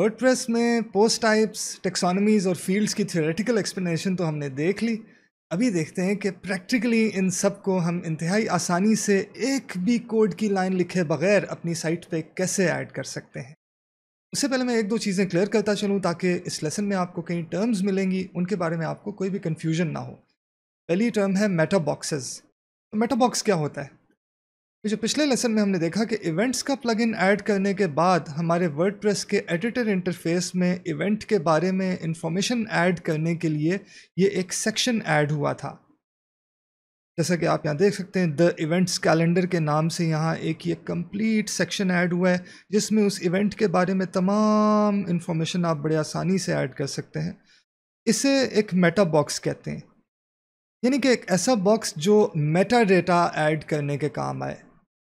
WordPress में post types टेक्सोनमीज और fields की थियोरेटिकल एक्सप्लेनेशन तो हमने देख ली अभी देखते हैं कि प्रैक्टिकली इन सब को हम इंतहाई आसानी से एक भी कोड की लाइन लिखे बगैर अपनी साइट पे कैसे ऐड कर सकते हैं उससे पहले मैं एक दो चीज़ें क्लियर करता चलूँ ताकि इस लेसन में आपको कई टर्म्स मिलेंगी उनके बारे में आपको कोई भी कन्फ्यूजन ना हो पहली टर्म है मेटाबॉक्सेज मेटाबॉक्स तो क्या होता है तो जो पिछले लेसन में हमने देखा कि इवेंट्स का प्लगइन ऐड करने के बाद हमारे वर्डप्रेस के एडिटर इंटरफेस में इवेंट के बारे में इंफॉर्मेशन ऐड करने के लिए ये एक सेक्शन ऐड हुआ था जैसा कि आप यहाँ देख सकते हैं द इवेंट्स कैलेंडर के नाम से यहाँ एक ये कंप्लीट सेक्शन ऐड हुआ है जिसमें उस इवेंट के बारे में तमाम इन्फॉर्मेशन आप बड़े आसानी से ऐड कर सकते हैं इसे एक मेटा बॉक्स कहते हैं यानी कि एक ऐसा बॉक्स जो मेटा डेटा ऐड करने के काम आए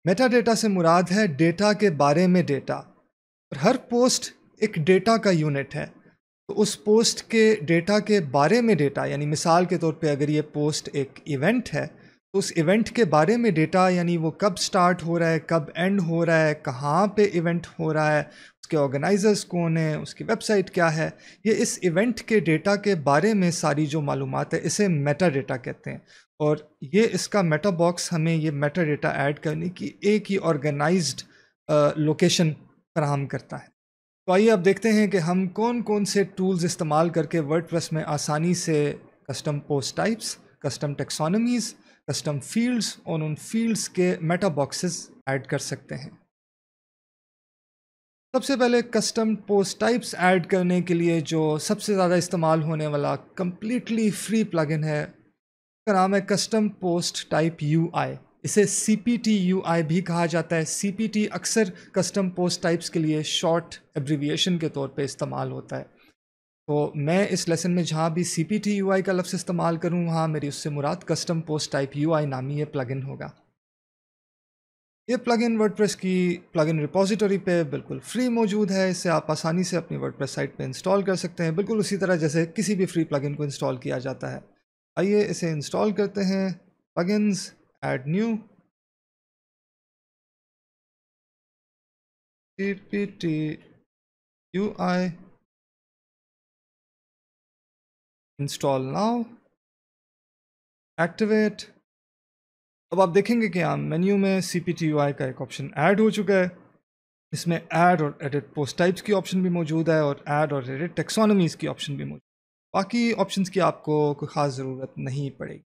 मेटा डेटा से मुराद है डेटा के बारे में डेटा और हर पोस्ट एक डेटा का यूनिट है तो उस पोस्ट के डेटा के बारे में डेटा यानी मिसाल के तौर पे अगर ये पोस्ट एक इवेंट है तो उस इवेंट के बारे में डेटा यानी वो कब स्टार्ट हो रहा है कब एंड हो रहा है कहाँ पे इवेंट हो रहा है उसके ऑर्गेनाइजर्स कौन है उसकी वेबसाइट क्या है ये इस इवेंट के डेटा के बारे में सारी जो मालूम है इसे मेटा डेटा कहते हैं और ये इसका मेटा बॉक्स हमें ये मेटा डेटा ऐड करने की एक ही ऑर्गेनाइज लोकेशन फ्राहम करता है तो आइए अब देखते हैं कि हम कौन कौन से टूल्स इस्तेमाल करके वर्ड में आसानी से custom post types custom taxonomies custom fields और उन फील्ड्स के मेटा बॉक्सेस ऐड कर सकते हैं सबसे पहले कस्टम पोस्ट टाइप्स ऐड करने के लिए जो सबसे ज़्यादा इस्तेमाल होने वाला कम्प्लीटली फ्री प्लगइन है का नाम है कस्टम पोस्ट टाइप यू आई इसे सी पी टी यू आई भी कहा जाता है सी पी टी अक्सर कस्टम पोस्ट टाइप्स के लिए शॉर्ट एब्रीविएशन के तौर पे इस्तेमाल होता है तो मैं इस लेसन में जहाँ भी सी पी टी यू आई का लफ्ज़ इस्तेमाल करूँ वहाँ मेरी उससे मुराद कस्टम पोस्ट टाइप यू आई नामी ये प्लग इन होगा ये प्लग इन वर्ड प्रेस की प्लग इन रिपोजिटरी पे बिल्कुल फ्री मौजूद है इसे आप आसानी से अपनी वर्ड प्रेस साइट पर इंस्टॉल कर सकते हैं बिल्कुल उसी तरह जैसे किसी भी फ्री प्लग इन को इंस्टॉल किया जाता है आइए इसे इंस्टॉल करते हैं plugins add new T P T you I install now activate अब आप देखेंगे कि यहाँ मेन्यू में सी पी टी यू आई का एक ऑप्शन ऐड हो चुका है इसमें ऐड और एडिट पोस्ट टाइप्स की ऑप्शन भी मौजूद है और ऐड और एडिट टेक्सोनमीज की ऑप्शन भी मौजूद बाकी ऑप्शंस की आपको कोई ख़ास ज़रूरत नहीं पड़ेगी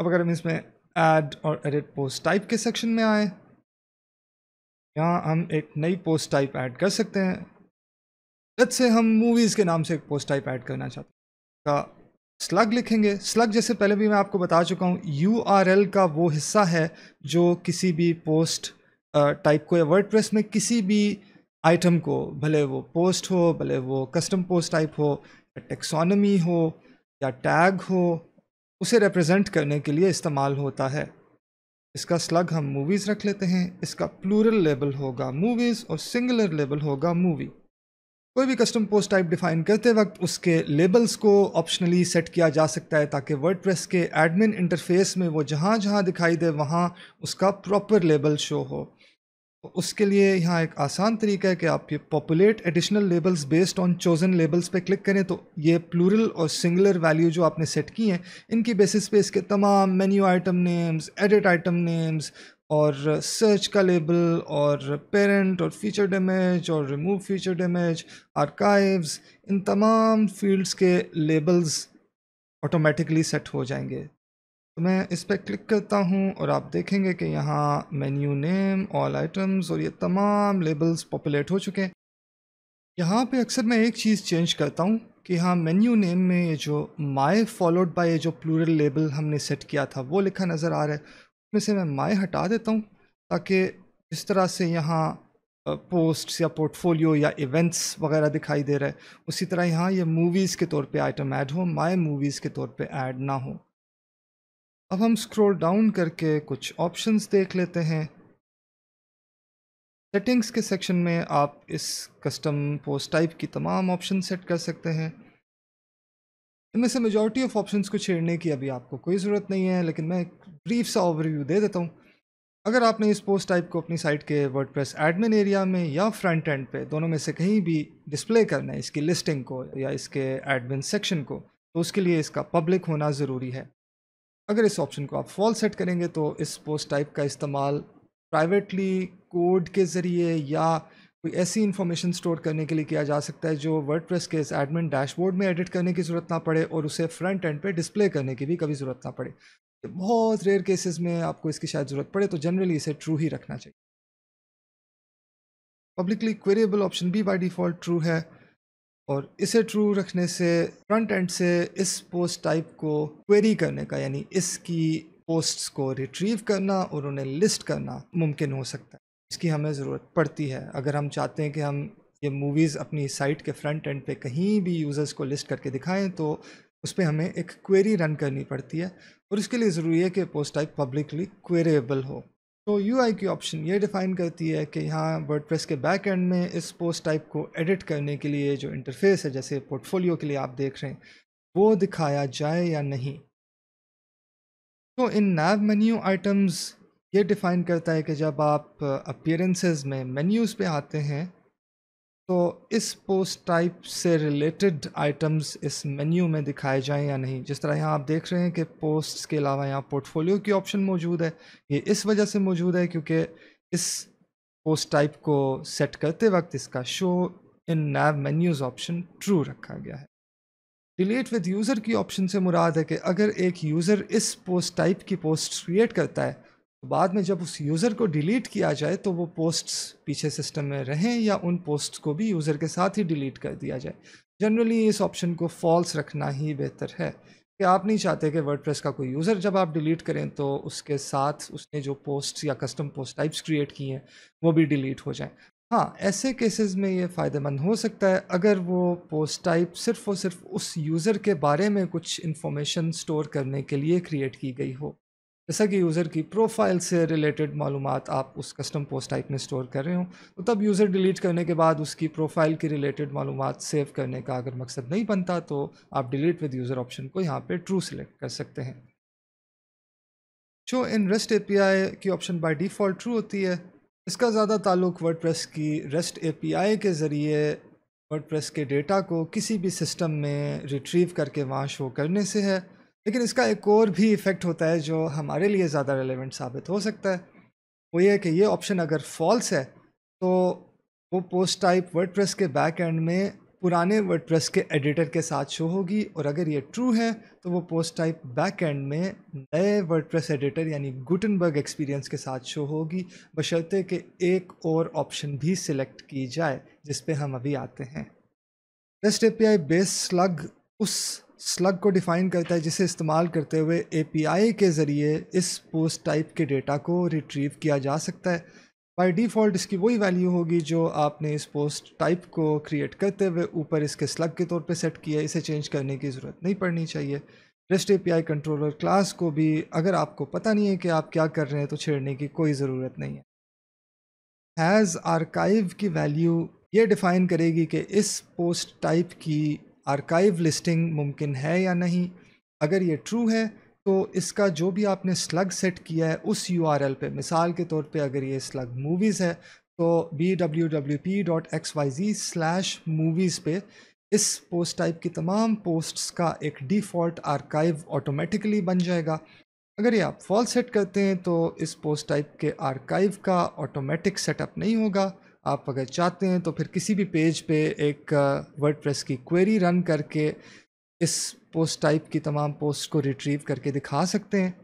अब अगर हम इसमें ऐड और एडिट पोस्ट टाइप के सेक्शन में आए यहाँ हम एक नई पोस्ट टाइप ऐड कर सकते हैं जब से हम मूवीज़ के नाम से एक पोस्ट टाइप ऐड करना चाहते हैं का स्लग लिखेंगे स्लग जैसे पहले भी मैं आपको बता चुका हूँ यू का वो हिस्सा है जो किसी भी पोस्ट टाइप को या वर्ड में किसी भी आइटम को भले वो पोस्ट हो भले वो कस्टम पोस्ट टाइप हो या टेक्सोनमी हो या टैग हो उसे रिप्रेजेंट करने के लिए इस्तेमाल होता है इसका स्लग हम मूवीज़ रख लेते हैं इसका प्लूरल लेबल होगा मूवीज़ और सिंगुलर लेबल होगा मूवी कोई भी कस्टम पोस्ट टाइप डिफाइन करते वक्त उसके लेबल्स को ऑप्शनली सेट किया जा सकता है ताकि प्रेस के एडमिन इंटरफेस में वो जहाँ जहाँ दिखाई दे वहाँ उसका प्रॉपर लेबल शो हो उसके लिए यहाँ एक आसान तरीका है कि आप ये populate additional labels based on chosen labels पे क्लिक करें तो ये प्लूरल और सिंगुलर वैल्यू जो आपने सेट की हैं इनकी बेसिस पे इसके तमाम menu item names edit item names और सर्च का लेबल और पेरेंट और फीचर डैमेज और रिमूव फीचर डैमेज आर्काइव्स इन तमाम फील्ड्स के लेबल्स ऑटोमेटिकली सेट हो जाएंगे तो मैं इस पर क्लिक करता हूँ और आप देखेंगे कि यहाँ मेन्यू नेम ऑल आइटम्स और ये तमाम लेबल्स पॉपुलेट हो चुके हैं यहाँ पे अक्सर मैं एक चीज़ चेंज करता हूँ कि यहाँ मेन्यू नेम में ये जो माई फॉलोड बाय ये जो प्लूरल लेबल हमने सेट किया था वो लिखा नज़र आ रहा है उसमें से मैं माई हटा देता हूँ ताकि इस तरह से यहाँ पोस्ट या पोर्टफोलियो या इवेंट्स वगैरह दिखाई दे रहे उसी तरह यहाँ ये मूवीज़ के तौर पे आइटम ऐड हो माय मूवीज़ के तौर पे ऐड ना हो अब हम स्क्रॉल डाउन करके कुछ ऑप्शंस देख लेते हैं सेटिंग्स के सेक्शन में आप इस कस्टम पोस्ट टाइप की तमाम ऑप्शन सेट कर सकते हैं इनमें से मेजॉरिटी ऑफ ऑप्शंस को छेड़ने की अभी आपको कोई ज़रूरत नहीं है लेकिन मैं एक ब्रीफ सा ओवरव्यू दे देता हूँ अगर आपने इस पोस्ट टाइप को अपनी साइट के प्रेस एडमिन एरिया में या फ्रंट एंड पे दोनों में से कहीं भी डिस्प्ले करना है इसकी लिस्टिंग को या इसके एडमिन सेक्शन को तो उसके लिए इसका पब्लिक होना ज़रूरी है अगर इस ऑप्शन को आप फॉल सेट करेंगे तो इस पोस्ट टाइप का इस्तेमाल प्राइवेटली कोड के ज़रिए या कोई ऐसी इन्फॉर्मेशन स्टोर करने के लिए किया जा सकता है जो वर्डप्रेस के इस एडमिन डैशबोर्ड में एडिट करने की ज़रूरत ना पड़े और उसे फ्रंट एंड पे डिस्प्ले करने की भी कभी ज़रूरत ना पड़े तो बहुत रेयर केसेस में आपको इसकी शायद ज़रूरत पड़े तो जनरली इसे ट्रू ही रखना चाहिए पब्लिकली क्वेरिएबल ऑप्शन भी बाई डिफ़ॉल्ट ट्रू है और इसे ट्रू रखने से फ्रंट एंड से इस पोस्ट टाइप को क्वेरी करने का यानी इसकी पोस्ट्स को रिट्रीव करना और उन्हें लिस्ट करना मुमकिन हो सकता है इसकी हमें ज़रूरत पड़ती है अगर हम चाहते हैं कि हम ये मूवीज़ अपनी साइट के फ्रंट एंड पे कहीं भी यूज़र्स को लिस्ट करके दिखाएं तो उस पर हमें एक क्वेरी रन करनी पड़ती है और इसके लिए ज़रूरी है कि पोस्ट टाइप पब्लिकली क्वेरेबल हो तो यू आई की ऑप्शन ये डिफ़ाइन करती है कि यहाँ वर्ड के बैक एंड में इस पोस्ट टाइप को एडिट करने के लिए जो इंटरफेस है जैसे पोर्टफोलियो के लिए आप देख रहे हैं वो दिखाया जाए या नहीं तो इन नैब मेन्यू आइटम्स ये डिफ़ाइन करता है कि जब आप अपियरेंसेज में मेन्यूज़ पे आते हैं तो इस पोस्ट टाइप से रिलेटेड आइटम्स इस मेन्यू में दिखाए जाएं या नहीं जिस तरह यहाँ आप देख रहे हैं कि पोस्ट्स के अलावा यहाँ पोर्टफोलियो की ऑप्शन मौजूद है ये इस वजह से मौजूद है क्योंकि इस पोस्ट टाइप को सेट करते वक्त इसका show in nav menus option true रखा गया है डिलीट विद यूज़र की ऑप्शन से मुराद है कि अगर एक यूज़र इस पोस्ट टाइप की पोस्ट क्रिएट करता है बाद में जब उस यूज़र को डिलीट किया जाए तो वो पोस्ट्स पीछे सिस्टम में रहें या उन पोस्ट को भी यूज़र के साथ ही डिलीट कर दिया जाए जनरली इस ऑप्शन को फॉल्स रखना ही बेहतर है कि आप नहीं चाहते कि वर्ड का कोई यूज़र जब आप डिलीट करें तो उसके साथ उसने जो पोस्ट या कस्टम पोस्ट टाइप्स क्रिएट किए हैं वो भी डिलीट हो जाए हाँ ऐसे केसेस में ये फ़ायदेमंद हो सकता है अगर वो पोस्ट टाइप सिर्फ और सिर्फ उस यूज़र के बारे में कुछ इन्फॉर्मेशन स्टोर करने के लिए क्रिएट की गई हो जैसा कि यूज़र की प्रोफाइल से रिलेटेड मालूम आप उस कस्टम पोस्ट टाइप में स्टोर कर रहे हो तो तब यूज़र डिलीट करने के बाद उसकी प्रोफाइल की रिलेटेड मालूम सेव करने का अगर मकसद नहीं बनता तो आप डिलीट विद यूज़र ऑप्शन को यहाँ पे ट्रू सेलेक्ट कर सकते हैं शो इन रेस्ट ए की ऑप्शन बाई डिफ़ॉल्ट ट्रू होती है इसका ज़्यादा ताल्लुक वर्ड की रेस्ट ए के ज़रिए वर्ड के डेटा को किसी भी सिस्टम में रिट्रीव करके वहाँ शो करने से है लेकिन इसका एक और भी इफ़ेक्ट होता है जो हमारे लिए ज़्यादा रेलिवेंट साबित हो सकता है वो ये है कि ये ऑप्शन अगर फॉल्स है तो वो पोस्ट टाइप प्रेस के बैक एंड में पुराने प्रेस के एडिटर के साथ शो होगी और अगर ये ट्रू है तो वो पोस्ट टाइप बैक एंड में नए प्रेस एडिटर यानी गुटनबर्ग एक्सपीरियंस के साथ शो होगी बशर्ते कि एक और ऑप्शन भी सिलेक्ट की जाए जिस पे हम अभी आते हैं रेस्ट ए पी बेस लग उस स्लग को डिफ़ाइन करता है जिसे इस्तेमाल करते हुए एपीआई के ज़रिए इस पोस्ट टाइप के डेटा को रिट्रीव किया जा सकता है बाय डिफ़ॉल्ट इसकी वही वैल्यू होगी जो आपने इस पोस्ट टाइप को क्रिएट करते हुए ऊपर इसके स्लग के तौर पे सेट किया इसे चेंज करने की ज़रूरत नहीं पड़नी चाहिए रेस्ट एपीआई कंट्रोलर क्लास को भी अगर आपको पता नहीं है कि आप क्या कर रहे हैं तो छेड़ने की कोई ज़रूरत नहीं है हैज़ आर्काइव की वैल्यू ये डिफ़ाइन करेगी कि इस पोस्ट टाइप की आर्काइव लिस्टिंग मुमकिन है या नहीं अगर ये ट्रू है तो इसका जो भी आपने स्लग सेट किया है उस यू आर एल पर मिसाल के तौर पर अगर ये स्लग मूवीज़ है तो B W W P dot X Y G slash movies पर इस पोस्ट टाइप की तमाम पोस्ट्स का एक डिफ़ॉल्ट आर्काइव ऑटोमेटिकली बन जाएगा अगर ये आप फॉल सेट करते हैं तो इस पोस्ट टाइप के आर्काइव का ऑटोमेटिक सेटअप नहीं होगा आप अगर चाहते हैं तो फिर किसी भी पेज पे एक वर्ड की क्वेरी रन करके इस पोस्ट टाइप की तमाम पोस्ट को रिट्रीव करके दिखा सकते हैं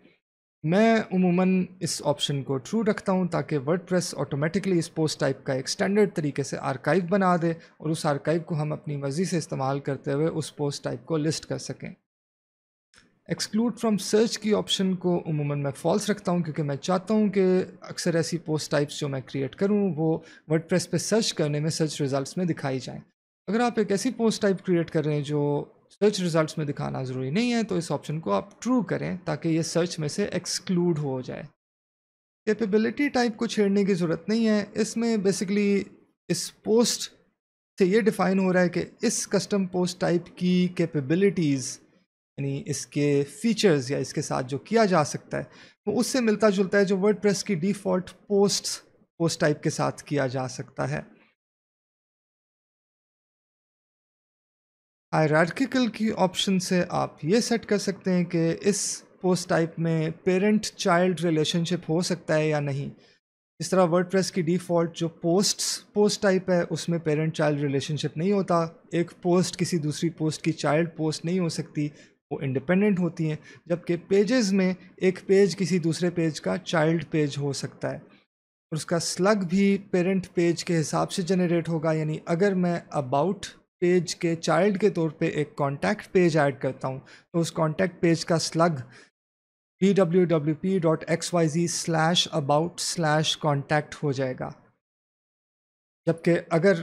मैं उमूमन इस ऑप्शन को ट्रू रखता हूँ ताकि वर्ड ऑटोमेटिकली इस पोस्ट टाइप का एक स्टैंडर्ड तरीके से आर्काइव बना दे और उस आर्काइव को हम अपनी मर्ज़ी से इस्तेमाल करते हुए उस पोस्ट टाइप को लिस्ट कर सकें एक्सक्लूड फ्रॉम सर्च की ऑप्शन को उमूमन मैं फॉल्स रखता हूँ क्योंकि मैं चाहता हूँ कि अक्सर ऐसी पोस्ट टाइप्स जो मैं क्रिएट करूँ वो वर्ड प्रेस पर सर्च करने में सर्च रिज़ल्ट में दिखाई जाएँ अगर आप एक ऐसी पोस्ट टाइप क्रिएट कर रहे हैं जो सर्च रिज़ल्ट में दिखाना ज़रूरी नहीं है तो इस ऑप्शन को आप ट्रू करें ताकि ये सर्च में से एक्सक्लूड हो जाए कैपेबिलिटी टाइप को छेड़ने की ज़रूरत नहीं है इसमें बेसिकली इस पोस्ट से ये डिफ़ाइन हो रहा है कि इस कस्टम पोस्ट टाइप की कैपेबिलिटीज़ यानी इसके फीचर्स या इसके साथ जो किया जा सकता है वो तो उससे मिलता जुलता है जो वर्ड की डिफ़ॉल्ट पोस्ट पोस्ट टाइप के साथ किया जा सकता है हायरार्किकल की ऑप्शन से आप ये सेट कर सकते हैं कि इस पोस्ट टाइप में पेरेंट चाइल्ड रिलेशनशिप हो सकता है या नहीं इस तरह वर्डप्रेस की डिफ़ॉल्ट जो पोस्ट्स पोस्ट टाइप है उसमें पेरेंट चाइल्ड रिलेशनशिप नहीं होता एक पोस्ट किसी दूसरी पोस्ट की चाइल्ड पोस्ट नहीं हो सकती वो इंडिपेंडेंट होती हैं जबकि पेजेस में एक पेज किसी दूसरे पेज का चाइल्ड पेज हो सकता है और उसका स्लग भी पेरेंट पेज के हिसाब से जनरेट होगा यानी अगर मैं अबाउट पेज के चाइल्ड के तौर पे एक कॉन्टैक्ट पेज ऐड करता हूँ तो उस कॉन्टैक्ट पेज का slug P W W P dot X Y G slash about slash contact हो जाएगा जबकि अगर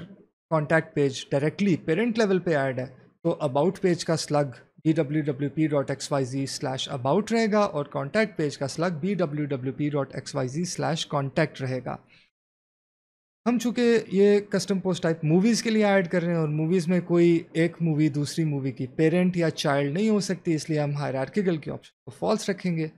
contact page directly parent level पे ऐड है तो अबाउट पेज का slug B W W P dot X Y G slash about रहेगा और कॉन्टैक्ट पेज का slug B W W P dot X Y G slash contact रहेगा हम चूँकि ये कस्टम पोस्ट टाइप मूवीज़ के लिए ऐड कर रहे हैं और मूवीज़ में कोई एक मूवी दूसरी मूवी की पेरेंट या चाइल्ड नहीं हो सकती इसलिए हम हायरार्किकल की ऑप्शन को फॉल्स रखेंगे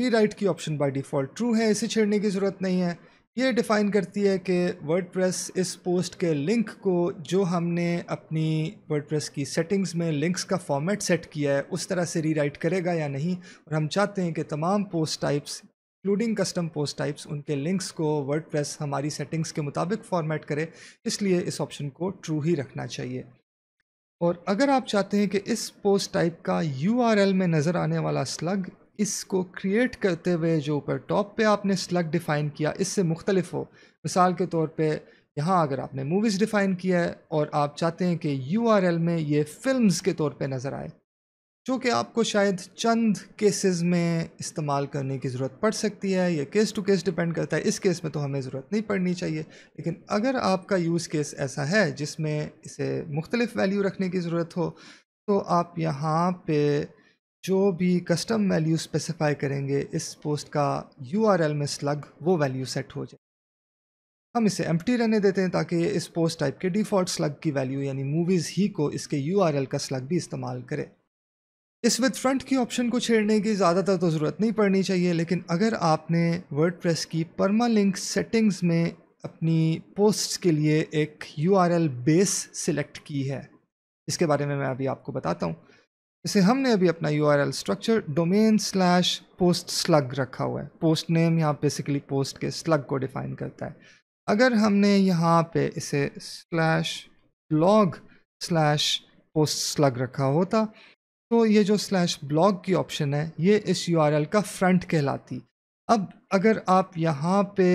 ही राइट की ऑप्शन बाय डिफ़ॉल्ट ट्रू है इसे छेड़ने की ज़रूरत नहीं है ये डिफ़ाइन करती है कि वर्डप्रेस इस पोस्ट के लिंक को जो हमने अपनी वर्डप्रेस की सेटिंग्स में लिंक्स का फॉर्मेट सेट किया है उस तरह से रीराइट करेगा या नहीं और हम चाहते हैं कि तमाम post types including custom post types उनके लिंक्स को वर्डप्रेस हमारी सेटिंग्स के मुताबिक फॉर्मेट करे इसलिए इस ऑप्शन को ट्रू ही रखना चाहिए और अगर आप चाहते हैं कि इस पोस्ट टाइप का यू में नज़र आने वाला स्लग इसको क्रिएट करते हुए जो ऊपर टॉप पे आपने स्लग डिफ़ाइन किया इससे मुख्तलिफ हो मिसाल के तौर पे यहाँ अगर आपने मूवीज़ डिफ़ाइन किया है और आप चाहते हैं कि यू आर एल में ये फ़िल्म के तौर पे नज़र आए जो कि आपको शायद चंद केसेस में इस्तेमाल करने की ज़रूरत पड़ सकती है ये केस टू केस डिपेंड करता है इस केस में तो हमें ज़रूरत नहीं पड़नी चाहिए लेकिन अगर आपका यूज़ केस ऐसा है जिसमें इसे मुख्तलिफ वैल्यू रखने की ज़रूरत हो तो आप यहाँ पे जो भी कस्टम वैल्यू स्पेसिफाई करेंगे इस पोस्ट का यू में स्लग वो वैल्यू सेट हो जाए हम इसे एम रहने देते हैं ताकि इस पोस्ट टाइप के डिफ़ॉल्ट स्लग की वैल्यू यानी मूवीज़ ही को इसके यू का स्लग भी इस्तेमाल करे इस विद फ्रंट की ऑप्शन को छेड़ने की ज़्यादातर तो ज़रूरत नहीं पड़नी चाहिए लेकिन अगर आपने वर्ड की परमा लिंक सेटिंग्स में अपनी पोस्ट के लिए एक यू बेस सिलेक्ट की है इसके बारे में मैं अभी आपको बताता हूँ जैसे हमने अभी अपना U R L structure domain slash post slug रखा हुआ है पोस्ट नेम यहाँ बेसिकली पोस्ट के स्लग को डिफाइन करता है अगर हमने यहाँ पे इसे slash blog slash post slug रखा होता तो ये जो स्लैश ब्लॉग की ऑप्शन है ये इस यू आर एल का फ्रंट कहलाती अब अगर आप यहाँ पे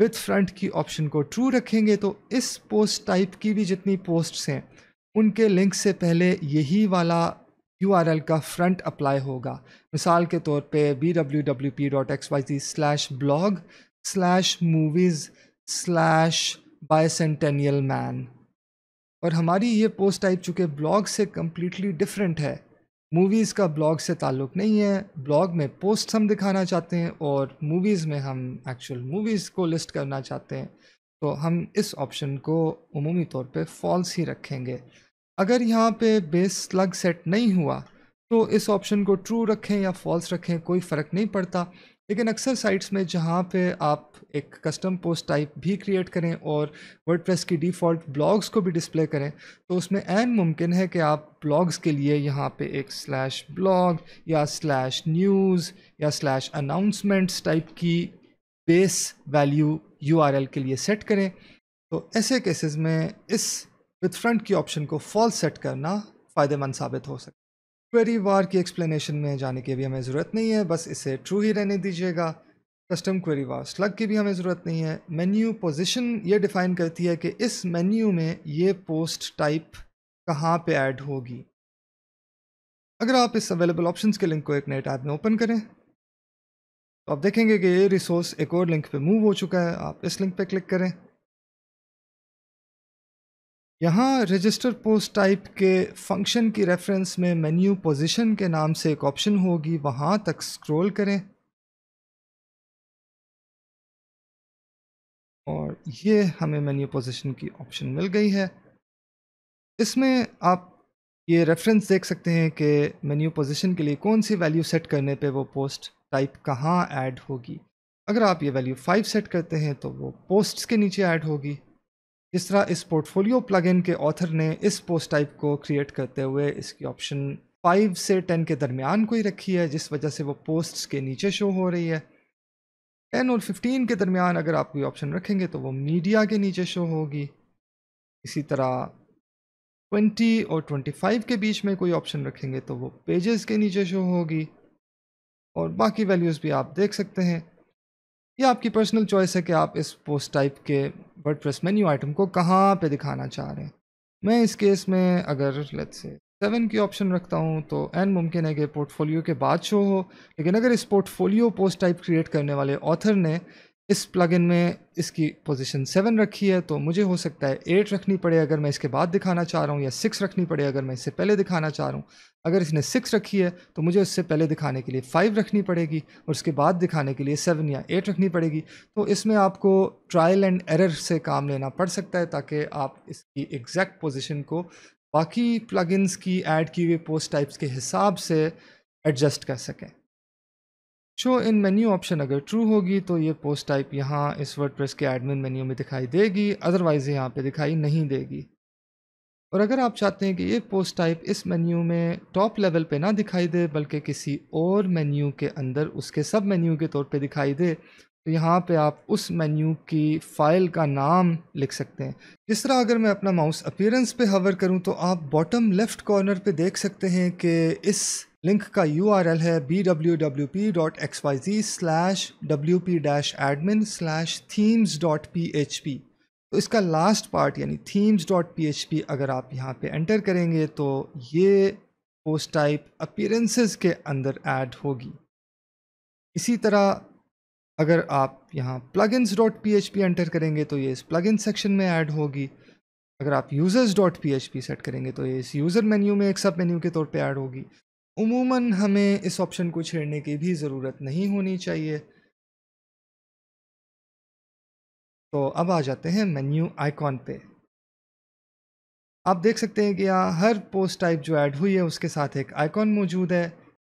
विथ फ्रंट की ऑप्शन को ट्रू रखेंगे तो इस पोस्ट टाइप की भी जितनी पोस्ट्स हैं उनके लिंक से पहले यही वाला यू का फ्रंट अप्लाई होगा मिसाल के तौर पे B W W P dot X Y G slash blog slash movies slash bicentennial man और हमारी ये पोस्ट टाइप चूँकि ब्लॉग से कम्प्लीटली डिफरेंट है मूवीज़ का ब्लॉग से ताल्लुक़ नहीं है ब्लॉग में पोस्ट हम दिखाना चाहते हैं और मूवीज़ में हम एक्चुअल मूवीज़ को लिस्ट करना चाहते हैं तो हम इस ऑप्शन को अमूमी तौर पे फॉल्स ही रखेंगे अगर यहाँ पे बेस स्लग सेट नहीं हुआ तो इस ऑप्शन को ट्रू रखें या फॉल्स रखें कोई फ़र्क नहीं पड़ता लेकिन अक्सर साइट्स में जहाँ पे आप एक कस्टम पोस्ट टाइप भी क्रिएट करें और वर्डप्रेस की डिफ़ॉल्ट ब्लॉग्स को भी डिस्प्ले करें तो उसमें एन मुमकिन है कि आप ब्लॉग्स के लिए यहाँ पे एक स्लैश ब्लॉग या स्लैश न्यूज़ या स्लैश अनाउंसमेंट्स टाइप की बेस वैल्यू यूआरएल के लिए सेट करें तो ऐसे केसेस में इस विथ फ्रंट की ऑप्शन को फॉल्स सेट करना फ़ायदेमंद साबित हो सकता है क्वेरी वार की एक्सप्लेनेशन में जाने की भी हमें ज़रूरत नहीं है बस इसे ट्रू ही रहने दीजिएगा कस्टम क्वेरी वार स्लग की भी हमें ज़रूरत नहीं है मेन्यू पोजिशन ये डिफ़ाइन करती है कि इस मेन्यू में ये पोस्ट टाइप कहाँ पर ऐड होगी अगर आप इस अवेलेबल ऑप्शन के लिंक को एक नए टैब में ओपन करें तो आप देखेंगे कि ये रिसोर्स एक और लिंक पे मूव हो चुका है आप इस लिंक पे क्लिक करें यहाँ रजिस्टर पोस्ट टाइप के फंक्शन की रेफरेंस में मेन्यू पोजीशन के नाम से एक ऑप्शन होगी वहाँ तक स्क्रॉल करें और ये हमें मेन्यू पोजीशन की ऑप्शन मिल गई है इसमें आप ये रेफरेंस देख सकते हैं कि मेन्यू पोजीशन के लिए कौन सी वैल्यू सेट करने पे वो पोस्ट टाइप कहाँ ऐड होगी अगर आप ये वैल्यू फाइव सेट करते हैं तो वो पोस्ट्स के नीचे ऐड होगी इस तरह इस पोर्टफोलियो प्लगइन के ऑथर ने इस पोस्ट टाइप को क्रिएट करते हुए इसकी ऑप्शन फाइव से टेन के दरमियान कोई रखी है जिस वजह से वो पोस्ट्स के नीचे शो हो रही है टेन और फिफ्टीन के दरमियान अगर आप कोई ऑप्शन रखेंगे तो वो मीडिया के नीचे शो होगी इसी तरह ट्वेंटी और ट्वेंटी फाइव के बीच में कोई ऑप्शन रखेंगे तो वो पेजेस के नीचे शो होगी और बाकी वैल्यूज़ भी आप देख सकते हैं ये आपकी पर्सनल चॉइस है कि आप इस पोस्ट टाइप के प्रेस मेन्यू आइटम को कहाँ पे दिखाना चाह रहे हैं मैं इस केस में अगर लत से सेवन की ऑप्शन रखता हूँ तो एन मुमकिन है कि पोर्टफोलियो के बाद शो हो लेकिन अगर इस पोर्टफोलियो पोस्ट टाइप क्रिएट करने वाले ऑथर ने इस प्लगइन में इसकी पोजीशन सेवन रखी है तो मुझे हो सकता है एट रखनी पड़े अगर मैं इसके बाद दिखाना चाह रहा हूँ या सिक्स रखनी पड़े अगर मैं इससे पहले दिखाना चाह रहा हूँ अगर इसने सिक्स रखी है तो मुझे उससे पहले दिखाने के लिए फ़ाइव रखनी पड़ेगी और उसके बाद दिखाने के लिए सेवन या एट रखनी पड़ेगी तो इसमें आपको ट्रायल एंड एरर से काम लेना पड़ सकता है ताकि आप इसकी एग्जैक्ट पोजिशन को बाकी प्लगइन्स की ऐड की हुई पोस्ट टाइप्स के हिसाब से एडजस्ट कर सकें शो इन मेन्यू ऑप्शन अगर ट्रू होगी तो ये पोस्ट टाइप यहाँ इस वर्डप्रेस के एडमिन मेन्यू में दिखाई देगी अदरवाइज़ यहाँ पे दिखाई नहीं देगी और अगर आप चाहते हैं कि ये पोस्ट टाइप इस मेन्यू में टॉप लेवल पे ना दिखाई दे बल्कि किसी और मेन्यू के अंदर उसके सब मेन्यू के तौर पे दिखाई दे तो यहाँ पे आप उस मेन्यू की फ़ाइल का नाम लिख सकते हैं जिस तरह अगर मैं अपना माउस अपीयरेंस पे हवर करूँ तो आप बॉटम लेफ़्ट कॉर्नर पे देख सकते हैं कि इस लिंक का यू आर एल है B W W P dot X Y G slash W P dash admin slash themes dot P H P तो इसका लास्ट पार्ट यानी themes dot P H P अगर आप यहाँ पे एंटर करेंगे तो ये पोस्ट टाइप अपीयरेंसेस के अंदर ऐड होगी इसी तरह अगर आप यहाँ plugins dot P H P enter करेंगे तो ये इस प्लगइन सेक्शन में ऐड होगी अगर आप users dot P H P set करेंगे तो ये इस यूज़र मेन्यू में एक सब मेन्यू के तौर पे ऐड होगी उमूमन हमें इस ऑप्शन को छेड़ने की भी ज़रूरत नहीं होनी चाहिए तो अब आ जाते हैं मेन्यू आइकॉन पे आप देख सकते हैं कि यहाँ हर पोस्ट टाइप जो ऐड हुई है उसके साथ एक आइकॉन मौजूद है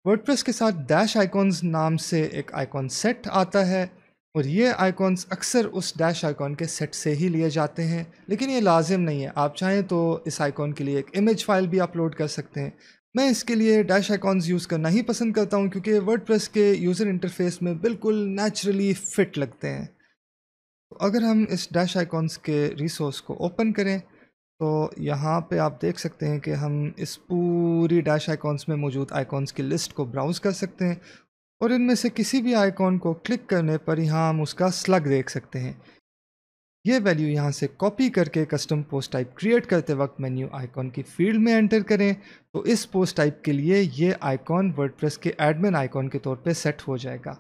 वर्डप्रेस के साथ डैश आइकॉन्स नाम से एक आइकॉन सेट आता है और ये आइकॉन्स अक्सर उस डैश आइकॉन के सेट से ही लिए जाते हैं लेकिन ये लाजिम नहीं है आप चाहें तो इस आइकॉन के लिए एक इमेज फाइल भी अपलोड कर सकते हैं मैं इसके लिए डैश आइकॉन्स यूज़ करना ही पसंद करता हूँ क्योंकि वर्ड के यूज़र इंटरफेस में बिल्कुल नेचुरली फिट लगते हैं तो अगर हम इस डैश आइकॉन्स के रिसोर्स को ओपन करें तो यहाँ पे आप देख सकते हैं कि हम इस पूरी डैश आइकॉन्स में मौजूद आइकॉन्स की लिस्ट को ब्राउज़ कर सकते हैं और इनमें से किसी भी आइकॉन को क्लिक करने पर यहाँ हम उसका स्लग देख सकते हैं ये वैल्यू यहाँ से कॉपी करके कस्टम पोस्ट टाइप क्रिएट करते वक्त मेन्यू आइकॉन की फील्ड में एंटर करें तो इस पोस्ट टाइप के लिए ये आइकॉन वर्डप्रेस के एडमिन आइकॉन के तौर पे सेट हो जाएगा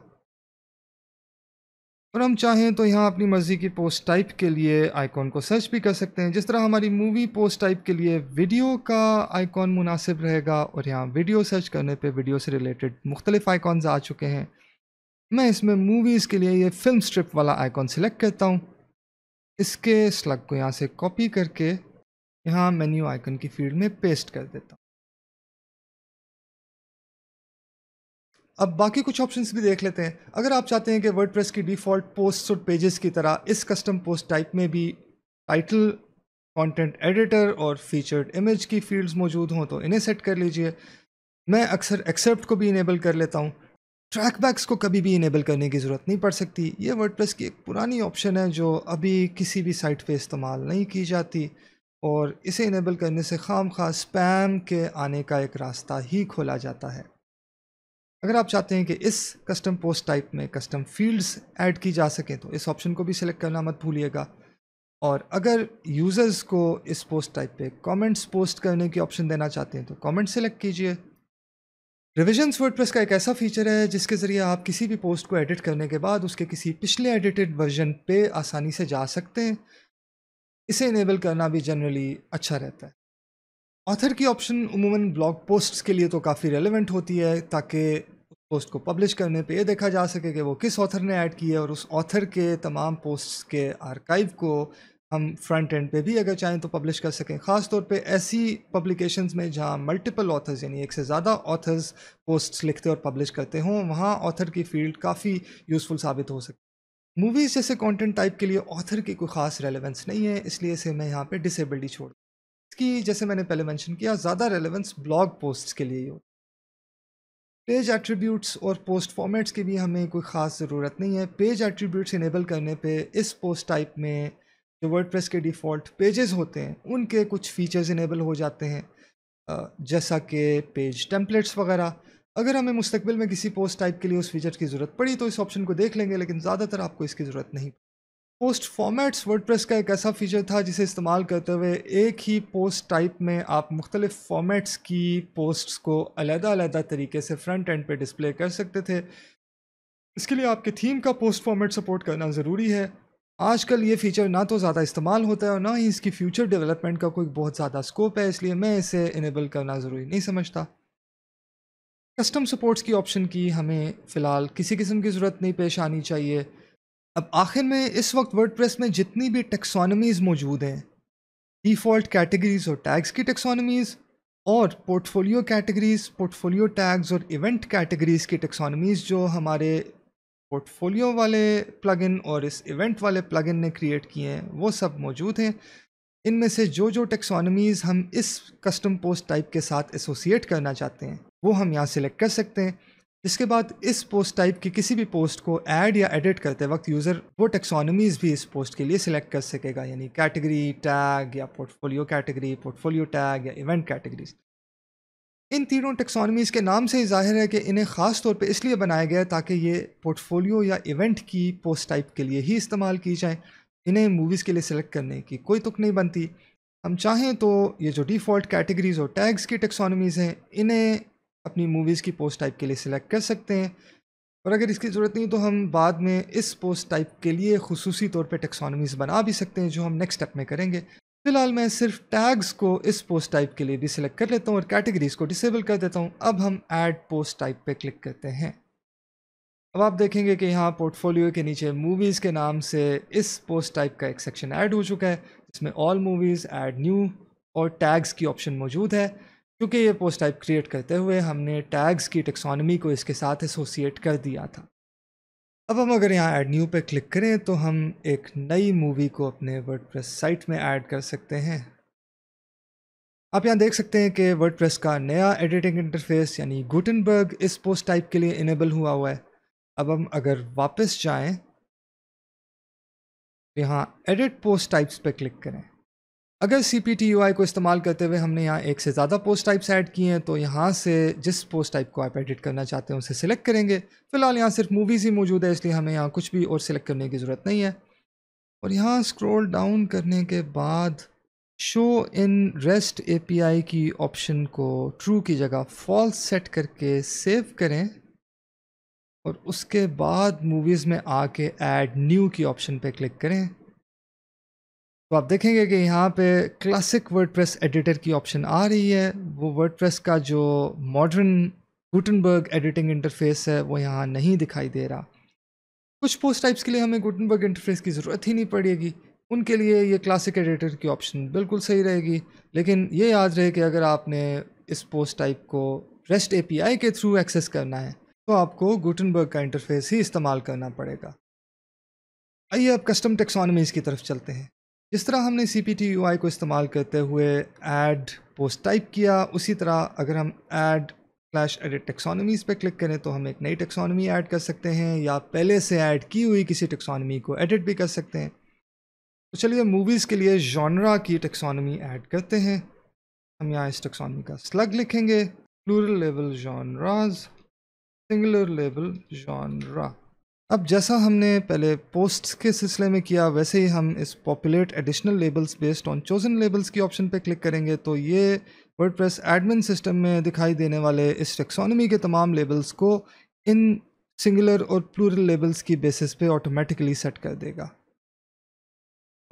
और हम चाहें तो यहाँ अपनी मर्ज़ी की पोस्ट टाइप के लिए आइकॉन को सर्च भी कर सकते हैं जिस तरह हमारी मूवी पोस्ट टाइप के लिए वीडियो का आइकॉन मुनासिब रहेगा और यहाँ वीडियो सर्च करने पे वीडियो से रिलेटेड मुख्तलिफ आइकॉन्स आ चुके हैं मैं इसमें मूवीज़ के लिए ये फिल्म स्ट्रिप वाला आइकॉन सेलेक्ट करता हूँ इसके स्लग को यहाँ से कॉपी करके यहाँ मेन्यू आइकन की फील्ड में पेस्ट कर देता हूँ अब बाकी कुछ ऑप्शंस भी देख लेते हैं अगर आप चाहते हैं कि वर्डप्रेस की डिफ़ॉल्ट पोस्ट और पेजेस की तरह इस कस्टम पोस्ट टाइप में भी टाइटल कंटेंट एडिटर और फीचर्ड इमेज की फील्ड्स मौजूद हों तो इन्हें सेट कर लीजिए मैं अक्सर एक्सेप्ट को भी इनेबल कर लेता हूँ ट्रैकबैक्स को कभी भी इनेबल करने की ज़रूरत नहीं पड़ सकती ये प्लस की एक पुरानी ऑप्शन है जो अभी किसी भी साइट पे इस्तेमाल नहीं की जाती और इसे इनेबल करने से खाम खास स्पैम के आने का एक रास्ता ही खोला जाता है अगर आप चाहते हैं कि इस कस्टम पोस्ट टाइप में कस्टम फील्ड्स ऐड की जा सकें तो इस ऑप्शन को भी सिलेक्ट करना मत भूलिएगा और अगर यूज़र्स को इस पोस्ट टाइप पे कमेंट्स पोस्ट करने की ऑप्शन देना चाहते हैं तो कमेंट सेलेक्ट कीजिए रिविजन्स प्रेस का एक ऐसा फीचर है जिसके ज़रिए आप किसी भी पोस्ट को एडिट करने के बाद उसके किसी पिछले एडिटेड वर्जन पे आसानी से जा सकते हैं इसे इनेबल करना भी जनरली अच्छा रहता है ऑथर की ऑप्शन उमूमन ब्लॉग पोस्ट्स के लिए तो काफ़ी रेलिवेंट होती है ताकि पोस्ट को पब्लिश करने पे ये देखा जा सके कि वो किस ऑथर ने ऐड की है और उस ऑथर के तमाम पोस्ट्स के आर्काइव को हम फ्रंट एंड पे भी अगर चाहें तो पब्लिश कर सकें ख़ास तौर पे ऐसी पब्लिकेशंस में जहाँ मल्टीपल ऑथर्स यानी एक से ज़्यादा ऑथर्स पोस्ट्स लिखते और पब्लिश करते हों वहाँ ऑथर की फील्ड काफ़ी यूज़फुल साबित हो सकती मूवीज़ जैसे कंटेंट टाइप के लिए ऑथर की कोई ख़ास रेलेवेंस नहीं है इसलिए इसे मैं यहाँ पर डिसेबल्ड ही छोड़ इसकी जैसे मैंने पहले मैंशन किया ज़्यादा रेलिवेंस ब्लॉग पोस्ट के लिए ही पेज एट्रीब्यूट्स और पोस्ट फॉर्मेट्स की भी हमें कोई ख़ास ज़रूरत नहीं है पेज एट्रीब्यूट्स इनेबल करने पे इस पोस्ट टाइप में जो वर्ड के डिफ़ॉल्ट पेजेस होते हैं उनके कुछ फीचर्स इनेबल हो जाते हैं जैसा कि पेज टेम्पलेट्स वगैरह अगर हमें मुस्तबिल में किसी पोस्ट टाइप के लिए उस फीचर की ज़रूरत पड़ी तो इस ऑप्शन को देख लेंगे लेकिन ज़्यादातर आपको इसकी ज़रूरत नहीं पोस्ट फॉर्मेट्स वर्ड का एक ऐसा फ़ीचर था जिसे इस्तेमाल करते हुए एक ही पोस्ट टाइप में आप मुख्तलिफ फॉर्मेट्स की पोस्ट्स को अलहदा अलहदा तरीके से फ्रंट एंड पे डिस्प्ले कर सकते थे इसके लिए आपके थीम का पोस्ट फॉर्मेट सपोर्ट करना ज़रूरी है आजकल ये फीचर ना तो ज़्यादा इस्तेमाल होता है और ना ही इसकी फ्यूचर डेवलपमेंट का कोई बहुत ज़्यादा स्कोप है इसलिए मैं इसे इनेबल करना ज़रूरी नहीं समझता कस्टम सपोर्ट्स की ऑप्शन की हमें फ़िलहाल किसी किस्म की ज़रूरत नहीं पेश आनी चाहिए अब आखिर में इस वक्त वर्ड में जितनी भी टेक्सोनमीज़ मौजूद हैं डिफ़ॉल्ट कैटेगरीज़ और टैग्स की टेक्सोनमीज़ और पोर्टफोलियो कैटेगरीज़ पोर्टफोलियो टैग्स और इवेंट कैटेगरीज़ की टेक्सोनमीज़ जो हमारे पोर्टफोलियो वाले प्लगइन और इस इवेंट वाले प्लगइन ने क्रिएट किए हैं वो सब मौजूद हैं इनमें से जो जो टेक्सोनमीज़ हम इस कस्टम पोस्ट टाइप के साथ एसोसिएट करना चाहते हैं वो हम यहाँ सेलेक्ट कर सकते हैं इसके बाद इस पोस्ट टाइप की किसी भी पोस्ट को ऐड या एडिट करते वक्त यूज़र वो टेक्सोनमीज़ भी इस पोस्ट के लिए सिलेक्ट कर सकेगा यानी कैटेगरी टैग या पोर्टफोलियो कैटेगरी पोर्टफोलियो टैग या इवेंट कैटेगरीज इन तीनों टेक्सोनमीज के नाम से ही जाहिर है कि इन्हें ख़ास तौर पे इसलिए बनाया गया ताकि ये पोर्टफोलियो या इवेंट की पोस्ट टाइप के लिए ही इस्तेमाल की जाए इन्हें मूवीज़ के लिए सिलेक्ट करने की कोई तुक नहीं बनती हम चाहें तो ये जो डिफ़ॉल्ट कैटेगरीज और टैग्स की टेक्सोनमीज़ हैं इन्हें अपनी मूवीज़ की पोस्ट टाइप के लिए सिलेक्ट कर सकते हैं और अगर इसकी ज़रूरत नहीं तो हम बाद में इस पोस्ट टाइप के लिए खसूसी तौर पर टेक्सोनमीज़ बना भी सकते हैं जो हम नेक्स्ट स्टेप में करेंगे फिलहाल मैं सिर्फ टैग्स को इस पोस्ट टाइप के लिए सिलेक्ट कर लेता हूँ और कैटेगरीज को डिसेबल कर देता हूँ अब हम ऐड पोस्ट टाइप पे क्लिक करते हैं अब आप देखेंगे कि यहाँ पोर्टफोलियो के नीचे मूवीज़ के नाम से इस पोस्ट टाइप का एक सेक्शन ऐड हो चुका है जिसमें ऑल मूवीज़ ऐड न्यू और टैग्स की ऑप्शन मौजूद है क्योंकि ये पोस्ट टाइप क्रिएट करते हुए हमने टैग्स की टेक्सोनमी को इसके साथ एसोसिएट कर दिया था अब हम अगर यहाँ ऐड न्यू पे क्लिक करें तो हम एक नई मूवी को अपने वर्डप्रेस साइट में ऐड कर सकते हैं आप यहाँ देख सकते हैं कि वर्डप्रेस का नया एडिटिंग इंटरफेस यानी गुटनबर्ग इस पोस्ट टाइप के लिए इनेबल हुआ हुआ है अब हम अगर वापस जाएं यहाँ एडिट पोस्ट टाइप्स पे क्लिक करें अगर C P T you I को इस्तेमाल करते हुए हमने यहाँ एक से ज़्यादा पोस्ट टाइप्स ऐड किए हैं तो यहाँ से जिस पोस्ट टाइप को आप एडिट करना चाहते हैं उसे सिलेक्ट करेंगे फिलहाल यहाँ सिर्फ मूवीज़ ही मौजूद है इसलिए हमें यहाँ कुछ भी और सिलेक्ट करने की ज़रूरत नहीं है और यहाँ स्क्रॉल डाउन करने के बाद शो इन रेस्ट आई की ऑप्शन को ट्रू की जगह फॉल्स सेट करके सेव करें और उसके बाद मूवीज़ में आके एड न्यू की ऑप्शन पर क्लिक करें तो आप देखेंगे कि यहाँ पे क्लासिक वर्डप्रेस एडिटर की ऑप्शन आ रही है वो वर्डप्रेस का जो मॉडर्न गुटनबर्ग एडिटिंग इंटरफेस है वो यहाँ नहीं दिखाई दे रहा कुछ पोस्ट टाइप्स के लिए हमें गुटनबर्ग इंटरफेस की ज़रूरत ही नहीं पड़ेगी उनके लिए ये क्लासिक एडिटर की ऑप्शन बिल्कुल सही रहेगी लेकिन ये याद रहे कि अगर आपने इस पोस्ट टाइप को रेस्ट एपीआई के थ्रू एक्सेस करना है तो आपको गुटनबर्ग का इंटरफेस ही इस्तेमाल करना पड़ेगा आइए अब कस्टम टेक्सोनमीज़ की तरफ चलते हैं जिस तरह हमने C P T you I को इस्तेमाल करते हुए ऐड पोस्ट टाइप किया उसी तरह अगर हम ऐड फ्लैश एडिट टेक्सोनमीज़ पे क्लिक करें तो हम एक नई टेक्सोनमी ऐड कर सकते हैं या पहले से ऐड की हुई किसी टेक्सोनमी को एडिट भी कर सकते हैं तो चलिए मूवीज़ के लिए जॉनरा की टेक्सोनमी ऐड करते हैं हम यहाँ इस टेक्सोनमी का स्लग लिखेंगे plural level genres singular level genre अब जैसा हमने पहले पोस्ट्स के सिलसिले में किया वैसे ही हम इस populate additional labels based on chosen labels की ऑप्शन पर क्लिक करेंगे तो ये प्रेस एडमिन सिस्टम में दिखाई देने वाले इस टेक्सोनमी के तमाम लेबल्स को इन सिंगुलर और प्लूरल लेबल्स की बेसिस पे ऑटोमेटिकली सेट कर देगा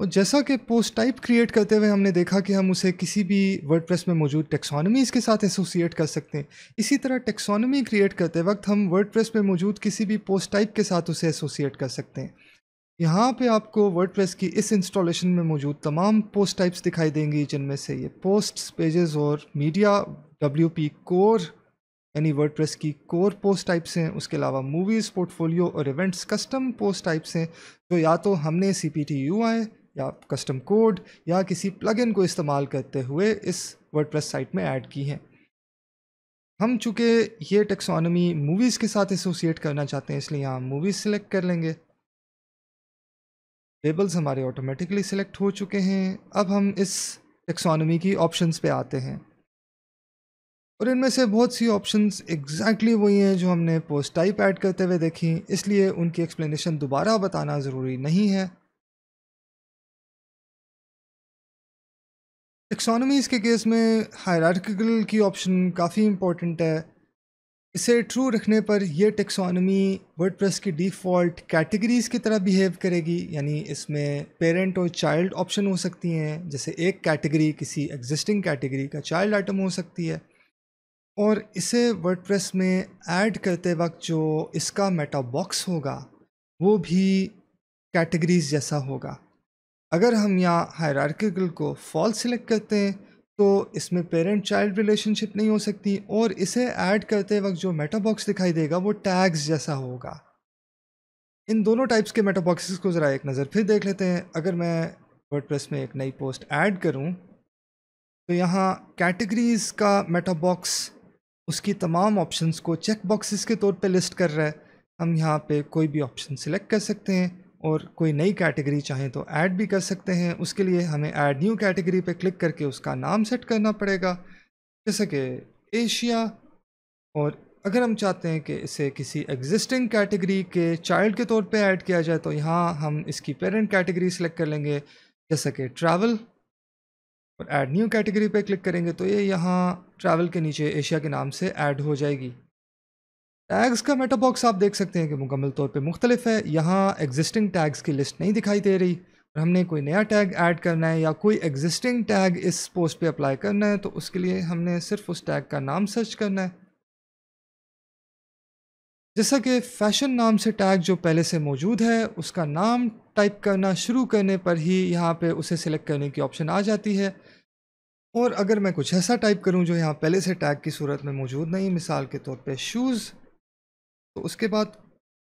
और जैसा कि पोस्ट टाइप क्रिएट करते हुए हमने देखा कि हम उसे किसी भी वर्डप्रेस में मौजूद टेक्सोनमीज़ के साथ एसोसिएट कर सकते हैं इसी तरह टेक्सोनमी क्रिएट करते वक्त हम वर्डप्रेस में मौजूद किसी भी पोस्ट टाइप के साथ उसे एसोसिएट कर सकते हैं यहाँ पे आपको वर्डप्रेस की इस इंस्टॉलेशन में मौजूद तमाम पोस्ट टाइप्स दिखाई देंगी जिनमें से ये पोस्ट पेजेस और मीडिया डब्ल्यू पी कोर यानी प्रेस की कोर पोस्ट टाइप्स हैं उसके अलावा मूवीज़ पोर्टफोलियो और इवेंट्स कस्टम पोस्ट टाइप्स हैं जो तो या तो हमने सी पी टी यू आए या कस्टम कोड या किसी प्लगइन को इस्तेमाल करते हुए इस वर्डप्रेस साइट में ऐड की हैं हम चूँकि ये टेक्सोनॉमी मूवीज़ के साथ एसोसिएट करना चाहते हैं इसलिए यहाँ मूवीज़ सेलेक्ट कर लेंगे टेबल्स हमारे ऑटोमेटिकली सिलेक्ट हो चुके हैं अब हम इस टेक्सोनमी की ऑप्शंस पे आते हैं और इनमें से बहुत सी ऑप्शंस एग्जैक्टली वही हैं जो हमने पोस्ट टाइप ऐड करते हुए देखी इसलिए उनकी एक्सप्लेनेशन दोबारा बताना ज़रूरी नहीं है टेक्सोनॉमीज के केस में हायरार्किकल की ऑप्शन काफ़ी इम्पोर्टेंट है इसे ट्रू रखने पर यह वर्ड वर्डप्रेस की डिफ़ॉल्ट कैटेगरीज की तरह बिहेव करेगी यानी इसमें पेरेंट और चाइल्ड ऑप्शन हो सकती हैं जैसे एक कैटेगरी किसी एग्जिस्टिंग कैटेगरी का चाइल्ड आइटम हो सकती है और इसे वर्डप्रेस में ऐड करते वक्त जो इसका मेटाबॉक्स होगा वो भी कैटेगरीज जैसा होगा अगर हम यहाँ हायरार्किकल को फॉल्स सिलेक्ट करते हैं तो इसमें पेरेंट चाइल्ड रिलेशनशिप नहीं हो सकती और इसे ऐड करते वक्त जो मेटाबॉक्स दिखाई देगा वो टैग्स जैसा होगा इन दोनों टाइप्स के मेटाबॉक्सेस को ज़रा एक नज़र फिर देख लेते हैं अगर मैं वर्डप्रेस में एक नई पोस्ट ऐड करूं तो यहाँ कैटेगरीज़ का मेटाबॉक्स उसकी तमाम ऑप्शंस को चेक बॉक्सेस के तौर पे लिस्ट कर रहा है हम यहाँ पे कोई भी ऑप्शन सिलेक्ट कर सकते हैं और कोई नई कैटेगरी चाहें तो ऐड भी कर सकते हैं उसके लिए हमें ऐड न्यू कैटेगरी पे क्लिक करके उसका नाम सेट करना पड़ेगा जैसे कि एशिया और अगर हम चाहते हैं कि इसे किसी एग्जिस्टिंग कैटेगरी के चाइल्ड के तौर पे ऐड किया जाए तो यहाँ हम इसकी पेरेंट कैटेगरी सेलेक्ट कर लेंगे जैसे कि ट्रैवल और ऐड न्यू कैटेगरी पे क्लिक करेंगे तो ये यह यहाँ ट्रैवल के नीचे एशिया के नाम से ऐड हो जाएगी टैग्स का मेटा बॉक्स आप देख सकते हैं कि मुकम्मल तौर पे मुख्तलिफ है यहाँ एग्जिस्टिंग टैग्स की लिस्ट नहीं दिखाई दे रही और हमने कोई नया टैग ऐड करना है या कोई एग्जिस्टिंग टैग इस पोस्ट पे अप्लाई करना है तो उसके लिए हमने सिर्फ उस टैग का नाम सर्च करना है जैसा कि फैशन नाम से टैग जो पहले से मौजूद है उसका नाम टाइप करना शुरू करने पर ही यहाँ पे उसे सिलेक्ट करने की ऑप्शन आ जाती है और अगर मैं कुछ ऐसा टाइप करूँ जो यहाँ पहले से टैग की सूरत में मौजूद नहीं मिसाल के तौर पे शूज़ तो उसके बाद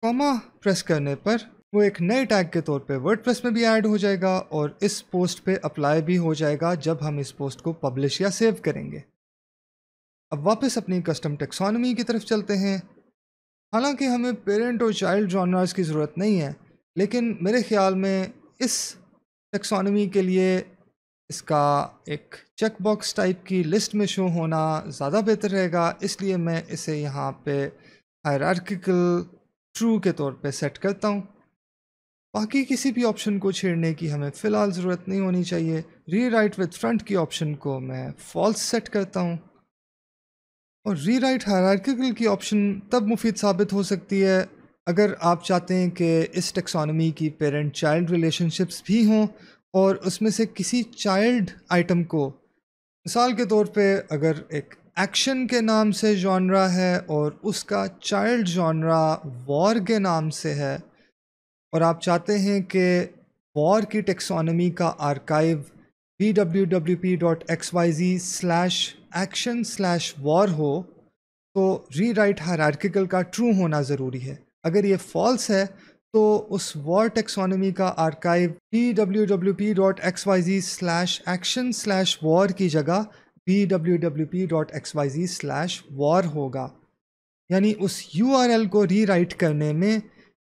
कॉमा प्रेस करने पर वो एक नए टैग के तौर पे वर्डप्रेस में भी ऐड हो जाएगा और इस पोस्ट पे अप्लाई भी हो जाएगा जब हम इस पोस्ट को पब्लिश या सेव करेंगे अब वापस अपनी कस्टम टेक्सोनमी की तरफ चलते हैं हालांकि हमें पेरेंट और चाइल्ड जॉनर्स की ज़रूरत नहीं है लेकिन मेरे ख्याल में इस टेक्सोनमी के लिए इसका एक चेकबॉक्स टाइप की लिस्ट में शो होना ज़्यादा बेहतर रहेगा इसलिए मैं इसे यहाँ पर हायरार्किकल ट्रू के तौर पे सेट करता हूँ बाकी किसी भी ऑप्शन को छेड़ने की हमें फ़िलहाल ज़रूरत नहीं होनी चाहिए री राइट विद फ्रंट की ऑप्शन को मैं फॉल्स सेट करता हूँ और री राइट हायरार्किकल की ऑप्शन तब मुफीद साबित हो सकती है अगर आप चाहते हैं कि इस टेक्सोनमी की पेरेंट चाइल्ड रिलेशनशिप्स भी हों और उसमें से किसी चाइल्ड आइटम को मिसाल के तौर पे अगर एक एक्शन के नाम से जॉनरा है और उसका चाइल्ड जॉनरा वॉर के नाम से है और आप चाहते हैं कि वॉर की टेक्सोनमी का archive B W W P dot X Y G slash action slash war हो तो री राइट हायरार्किकल का ट्रू होना ज़रूरी है अगर ये फॉल्स है तो उस वॉर टेक्सोनमी का archive B W W P dot X Y G slash action slash war की जगह P W W P dot X Y G slash war होगा यानी उस यू आर एल को रीराइट करने में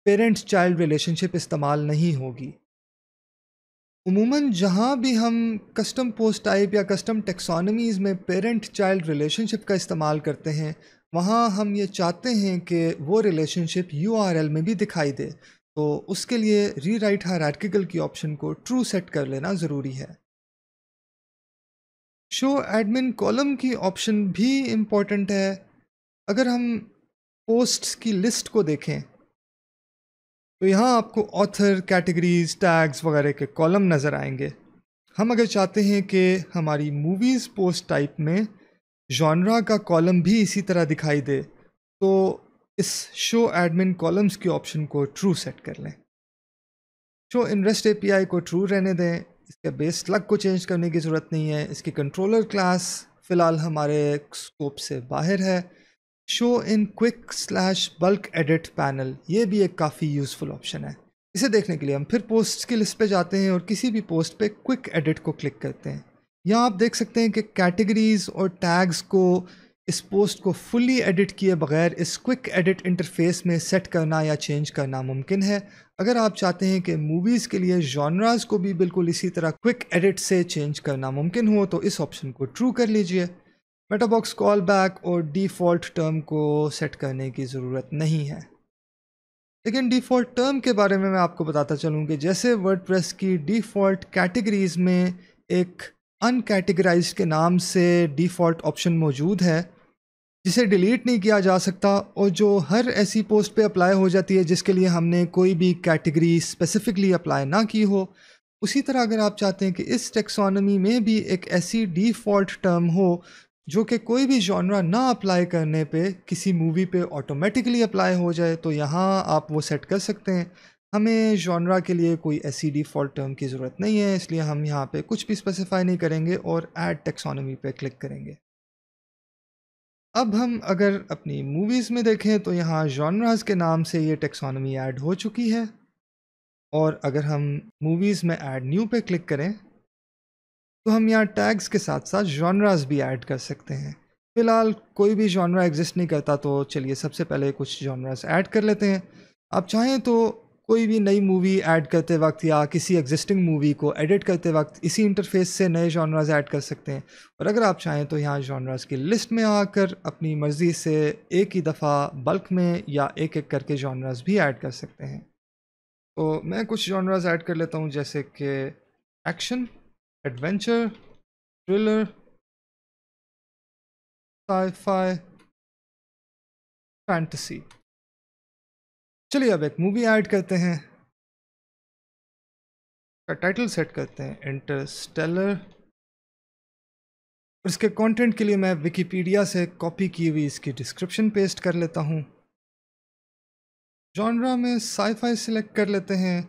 पेरेंट चाइल्ड रिलेशनशिप इस्तेमाल नहीं होगी उमूमन जहाँ भी हम कस्टम पोस्ट टाइप या कस्टम टेक्सोनमीज़ में पेरेंट चाइल्ड रिलेशनशिप का इस्तेमाल करते हैं वहाँ हम ये चाहते हैं कि वो रिलेशनशिप यू आर एल में भी दिखाई दे तो उसके लिए रीराइट आर्टिकल की ऑप्शन को ट्रू सेट कर लेना ज़रूरी है शो एडमिन कॉलम की ऑप्शन भी इम्पॉर्टेंट है अगर हम पोस्ट्स की लिस्ट को देखें तो यहाँ आपको ऑथर कैटेगरीज टैग्स वगैरह के कॉलम नज़र आएंगे हम अगर चाहते हैं कि हमारी मूवीज़ पोस्ट टाइप में जॉनरा का कॉलम भी इसी तरह दिखाई दे तो इस शो एडमिन कॉलम्स के ऑप्शन को ट्रू सेट कर लें शो इनरेस्ट एपीआई को ट्रू रहने दें या बेस लग को चेंज करने की ज़रूरत नहीं है इसकी कंट्रोलर क्लास फ़िलहाल हमारे स्कोप से बाहर है show in quick slash bulk edit panel ये भी एक काफ़ी यूज़फुल ऑप्शन है इसे देखने के लिए हम फिर पोस्ट की लिस्ट पे जाते हैं और किसी भी पोस्ट पे क्विक एडिट को क्लिक करते हैं यहाँ आप देख सकते हैं कि कैटेगरीज और टैग्स को इस पोस्ट को फुली एडिट किए बगैर इस क्विक एडिट इंटरफेस में सेट करना या चेंज करना मुमकिन है अगर आप चाहते हैं कि मूवीज़ के लिए जॉनराज को भी बिल्कुल इसी तरह क्विक एडिट से चेंज करना मुमकिन हो तो इस ऑप्शन को ट्रू कर लीजिए मेटाबॉक्स कॉल बैक और डिफ़ॉल्ट टर्म को सेट करने की ज़रूरत नहीं है लेकिन डिफ़ॉल्ट टर्म के बारे में मैं आपको बताता चलूँ कि जैसे वर्ड की डिफ़ॉल्ट कैटेगरीज़ में एक अनकेटेगराइज के नाम से डिफ़ॉल्ट ऑप्शन मौजूद है जिसे डिलीट नहीं किया जा सकता और जो हर ऐसी पोस्ट पे अप्लाई हो जाती है जिसके लिए हमने कोई भी कैटेगरी स्पेसिफिकली अप्लाई ना की हो उसी तरह अगर आप चाहते हैं कि इस टेक्सोनमी में भी एक ऐसी डिफ़ॉल्ट टर्म हो जो कि कोई भी जॉनरा ना अप्लाई करने पे किसी मूवी पे ऑटोमेटिकली अप्लाई हो जाए तो यहाँ आप वो सेट कर सकते हैं हमें जॉनरा के लिए कोई ऐसी डिफ़ॉल्ट टर्म की ज़रूरत नहीं है इसलिए हम यहाँ पे कुछ भी स्पेसिफाई नहीं करेंगे और ऐड टेक्सोनमी पे क्लिक करेंगे अब हम अगर अपनी मूवीज़ में देखें तो यहाँ जॉनराज के नाम से ये टेक्सोनमी ऐड हो चुकी है और अगर हम मूवीज़ में ऐड न्यू पे क्लिक करें तो हम यहाँ टैग्स के साथ साथ जॉनराज भी ऐड कर सकते हैं फ़िलहाल कोई भी जॉनरा एग्जिस्ट नहीं करता तो चलिए सबसे पहले कुछ जॉनराज ऐड कर लेते हैं आप चाहें तो कोई भी नई मूवी ऐड करते वक्त या किसी एग्जिस्टिंग मूवी को एडिट करते वक्त इसी इंटरफेस से नए जॉनराज ऐड कर सकते हैं और अगर आप चाहें तो यहाँ जॉनराज की लिस्ट में आकर अपनी मर्ज़ी से एक ही दफ़ा बल्क में या एक एक करके जॉनराज भी ऐड कर सकते हैं तो मैं कुछ जॉनराज ऐड कर लेता हूँ जैसे कि action adventure thriller sci fi fantasy चलिए अब एक मूवी ऐड करते हैं टाइटल सेट करते हैं इंटरस्टेलर और इसके कंटेंट के लिए मैं विकिपीडिया से कॉपी की हुई इसकी डिस्क्रिप्शन पेस्ट कर लेता हूँ जॉनरा में साईफाई सिलेक्ट कर लेते हैं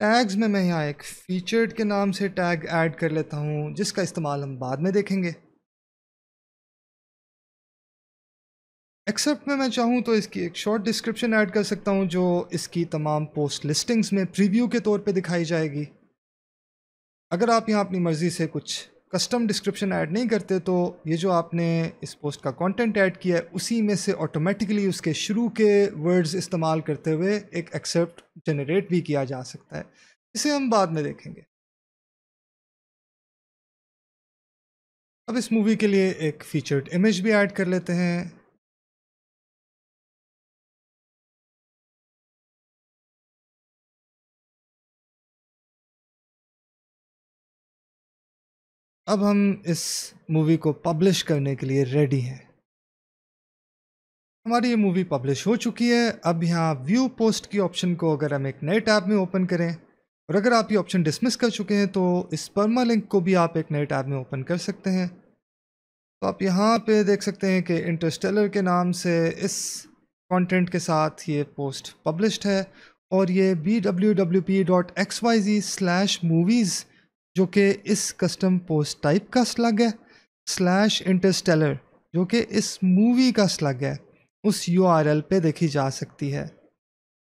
टैग्स में मैं यहाँ एक फीचर्ड के नाम से टैग ऐड कर लेता हूँ जिसका इस्तेमाल हम बाद में देखेंगे एक्सेप्ट में मैं चाहूँ तो इसकी एक शॉर्ट डिस्क्रिप्शन ऐड कर सकता हूँ जो इसकी तमाम पोस्ट लिस्टिंग्स में प्रीव्यू के तौर पे दिखाई जाएगी अगर आप यहाँ अपनी मर्ज़ी से कुछ कस्टम डिस्क्रिप्शन ऐड नहीं करते तो ये जो आपने इस पोस्ट का कंटेंट ऐड किया है उसी में से ऑटोमेटिकली उसके शुरू के वर्ड्स इस्तेमाल करते हुए एक एक्सेप्ट जनरेट भी किया जा सकता है इसे हम बाद में देखेंगे अब इस मूवी के लिए एक फीचर्ड इमेज भी ऐड कर लेते हैं अब हम इस मूवी को पब्लिश करने के लिए रेडी हैं हमारी ये मूवी पब्लिश हो चुकी है अब यहाँ व्यू पोस्ट की ऑप्शन को अगर हम एक नए टैब में ओपन करें और अगर आप ये ऑप्शन डिसमिस कर चुके हैं तो इस परमा लिंक को भी आप एक नए टैब में ओपन कर सकते हैं तो आप यहाँ पे देख सकते हैं कि इंटरस्टेलर के नाम से इस कंटेंट के साथ ये पोस्ट पब्लिश्ड है और ये B W W P dot X Y G slash movies जो कि इस कस्टम पोस्ट टाइप का स्लग है स्लैश इंटरस्टेलर जो कि इस मूवी का स्लग है उस यू आर एल पे देखी जा सकती है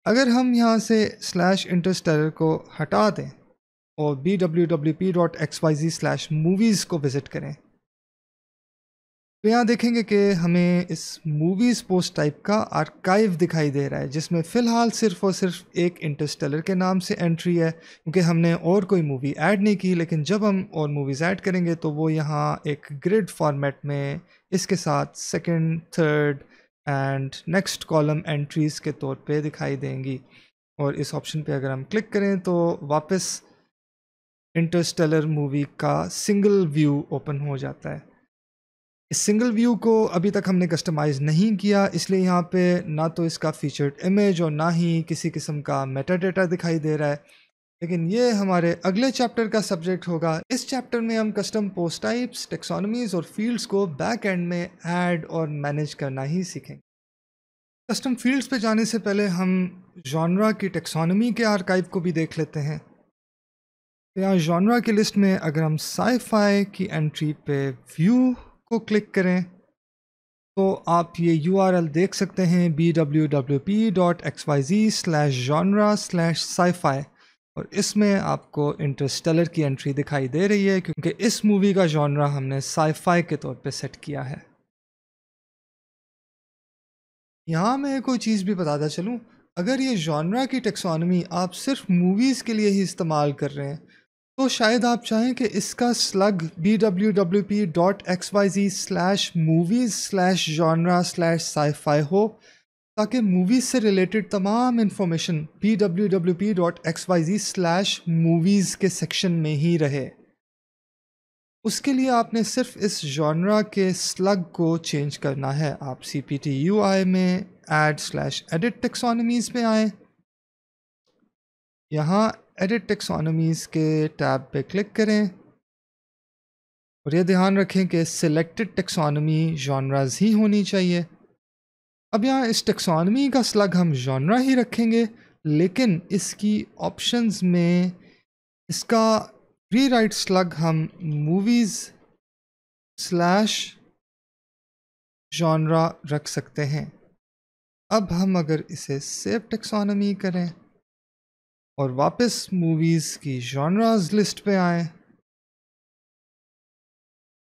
अगर हम यहाँ से स्लैश इंटरस्टेलर को हटा दें और B W W P dot X Y G slash movies को विज़िट करें तो यहाँ देखेंगे कि हमें इस मूवीज़ पोस्ट टाइप का आर्काइव दिखाई दे रहा है जिसमें फ़िलहाल सिर्फ और सिर्फ एक इंटरस्टेलर के नाम से एंट्री है क्योंकि हमने और कोई मूवी ऐड नहीं की लेकिन जब हम और मूवीज़ ऐड करेंगे तो वो यहाँ एक ग्रिड फॉर्मेट में इसके साथ second, third and next column entries के तौर पर दिखाई देंगी और इस ऑप्शन पर अगर हम क्लिक करें तो वापस इंटरस्टेलर मूवी का सिंगल व्यू ओपन हो जाता है इस सिंगल व्यू को अभी तक हमने कस्टमाइज़ नहीं किया इसलिए यहाँ पे ना तो इसका फीचर्ड इमेज और ना ही किसी किस्म का मेटा डेटा दिखाई दे रहा है लेकिन ये हमारे अगले चैप्टर का सब्जेक्ट होगा इस चैप्टर में हम कस्टम पोस्ट टाइप्स टेक्सोनमीज़ और फील्ड्स को बैक एंड में ऐड और मैनेज करना ही सीखेंगे कस्टम फील्ड्स पे जाने से पहले हम जॉनरा की टेक्सोनमी के आर्काइव को भी देख लेते हैं तो यहाँ जॉनरा की लिस्ट में अगर हम साइफाई की एंट्री पे व्यू को क्लिक करें तो आप ये यू देख सकते हैं B W W P dot X Y G slash genre slash sci fi और इसमें आपको इंटरस्टेलर की एंट्री दिखाई दे रही है क्योंकि इस मूवी का जॉनरा हमने साईफाई के तौर पे सेट किया है यहाँ मैं कोई चीज़ भी बताता चलूँ अगर ये जॉनरा की टेक्सोनमी आप सिर्फ मूवीज़ के लिए ही इस्तेमाल कर रहे हैं तो शायद आप चाहें कि इसका slug B W W P dot X Y G slash movies slash genre slash sci fi हो ताकि मूवीज़ से रिलेटेड तमाम information B W W P dot X Y G slash movies के सेक्शन में ही रहे उसके लिए आपने सिर्फ इस जॉनरा के स्लग को चेंज करना है आप C P T you I में एड स्लैश एडिट टेक्सोनमीज़ में आए यहाँ एडिट टेक्सोनोमीज के टैब पे क्लिक करें और ये ध्यान रखें कि सिलेक्टेड टेक्सोनॉमी जॉनराज ही होनी चाहिए अब यहाँ इस टेक्सोनॉमी का स्लग हम जॉनरा ही रखेंगे लेकिन इसकी ऑप्शंस में इसका री राइट स्लग हम मूवीज़ स्लैश जॉनरा रख सकते हैं अब हम अगर इसे सेव टेक्सोनोमी करें और वापस मूवीज़ की जॉनराज लिस्ट पे आए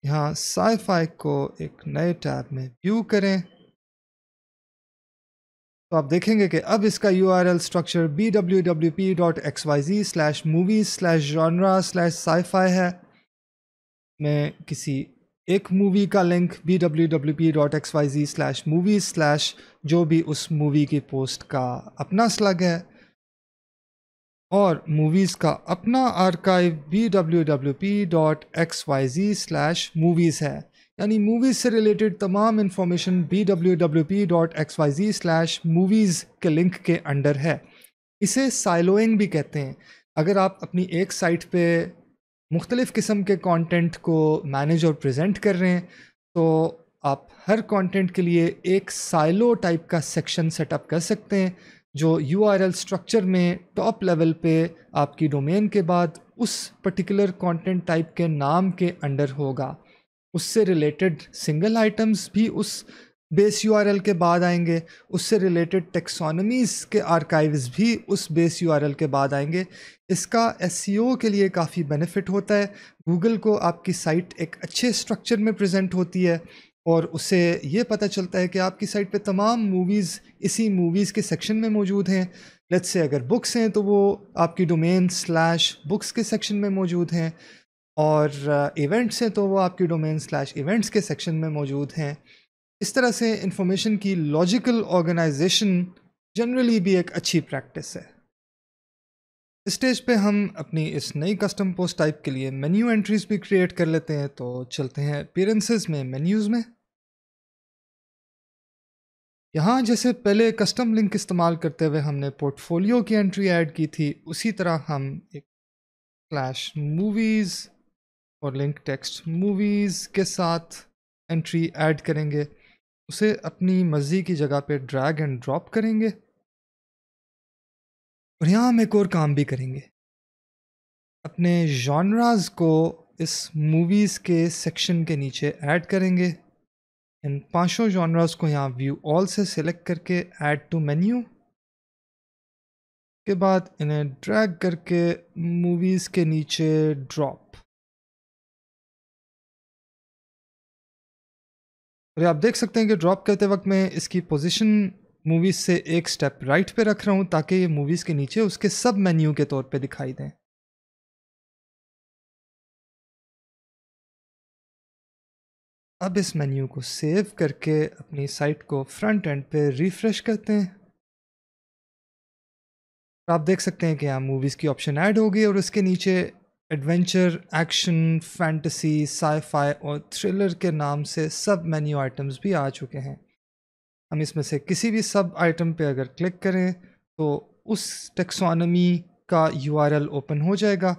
यहाँ साईफाई को एक नए टैब में व्यू करें तो आप देखेंगे कि अब इसका U R L structure B W W P dot X Y G slash movies slash genre slash sci fi है मैं किसी एक मूवी का link B W W P dot X Y G slash movies slash जो भी उस movie की post का अपना स्लग है और मूवीज़ का अपना archive B W W P dot X Y G slash movies है यानी मूवीज़ से रिलेटेड तमाम information B W W P dot X Y G slash movies के लिंक के अंडर है इसे साइलोइंग भी कहते हैं अगर आप अपनी एक साइट पे मुख्तलिफ़ किस्म के कंटेंट को मैनेज और प्रेजेंट कर रहे हैं तो आप हर कंटेंट के लिए एक साइलो टाइप का सेक्शन सेटअप कर सकते हैं जो यू स्ट्रक्चर में टॉप लेवल पे आपकी डोमेन के बाद उस पर्टिकुलर कंटेंट टाइप के नाम के अंडर होगा उससे रिलेटेड सिंगल आइटम्स भी उस बेस यू के बाद आएंगे उससे रिलेटेड टेक्सोनमीज़ के आर्काइव्स भी उस बेस यू के बाद आएंगे इसका एस e के लिए काफ़ी बेनिफिट होता है गूगल को आपकी साइट एक अच्छे स्ट्रक्चर में प्रेजेंट होती है और उससे ये पता चलता है कि आपकी साइट पे तमाम मूवीज़ इसी मूवीज़ के सेक्शन में मौजूद हैं लेट्स से अगर बुक्स हैं तो वो आपकी डोमेन स्लैश बुक्स के सेक्शन में मौजूद हैं और इवेंट्स uh, हैं तो वो आपकी डोमेन स्लैश इवेंट्स के सेक्शन में मौजूद हैं इस तरह से इंफॉर्मेशन की लॉजिकल ऑर्गेनाइजेशन जनरली भी एक अच्छी प्रैक्टिस है स्टेज पे हम अपनी इस नई कस्टम पोस्ट टाइप के लिए मेन्यू एंट्रीज भी क्रिएट कर लेते हैं तो चलते हैं अपेरेंसेज में मेन्यूज़ में यहाँ जैसे पहले कस्टम लिंक इस्तेमाल करते हुए हमने पोर्टफोलियो की एंट्री ऐड की थी उसी तरह हम एक स्लैश मूवीज़ और लिंक टेक्स्ट मूवीज़ के साथ एंट्री ऐड करेंगे उसे अपनी मर्ज़ी की जगह पे ड्रैग एंड ड्रॉप करेंगे और यहाँ हम एक और काम भी करेंगे अपने जॉनराज को इस मूवीज़ के सेक्शन के नीचे ऐड करेंगे इन पांचों जॉनराज को यहाँ व्यू ऑल से सिलेक्ट करके ऐड टू मेन्यू के बाद इन्हें ड्रैग करके मूवीज़ के नीचे ड्रॉप और आप देख सकते हैं कि ड्रॉप करते वक्त मैं इसकी पोजीशन मूवीज़ से एक स्टेप राइट पे रख रहा हूँ ताकि ये मूवीज़ के नीचे उसके सब मेन्यू के तौर पे दिखाई दें अब इस मेन्यू को सेव करके अपनी साइट को फ्रंट एंड पे रिफ्रेश करते हैं आप देख सकते हैं कि यहाँ मूवीज़ की ऑप्शन ऐड हो गई और उसके नीचे एडवेंचर एक्शन फैंटसी साईफाई और थ्रिलर के नाम से सब मेन्यू आइटम्स भी आ चुके हैं हम इसमें से किसी भी सब आइटम पे अगर क्लिक करें तो उस टेक्सोनमी का यू ओपन हो जाएगा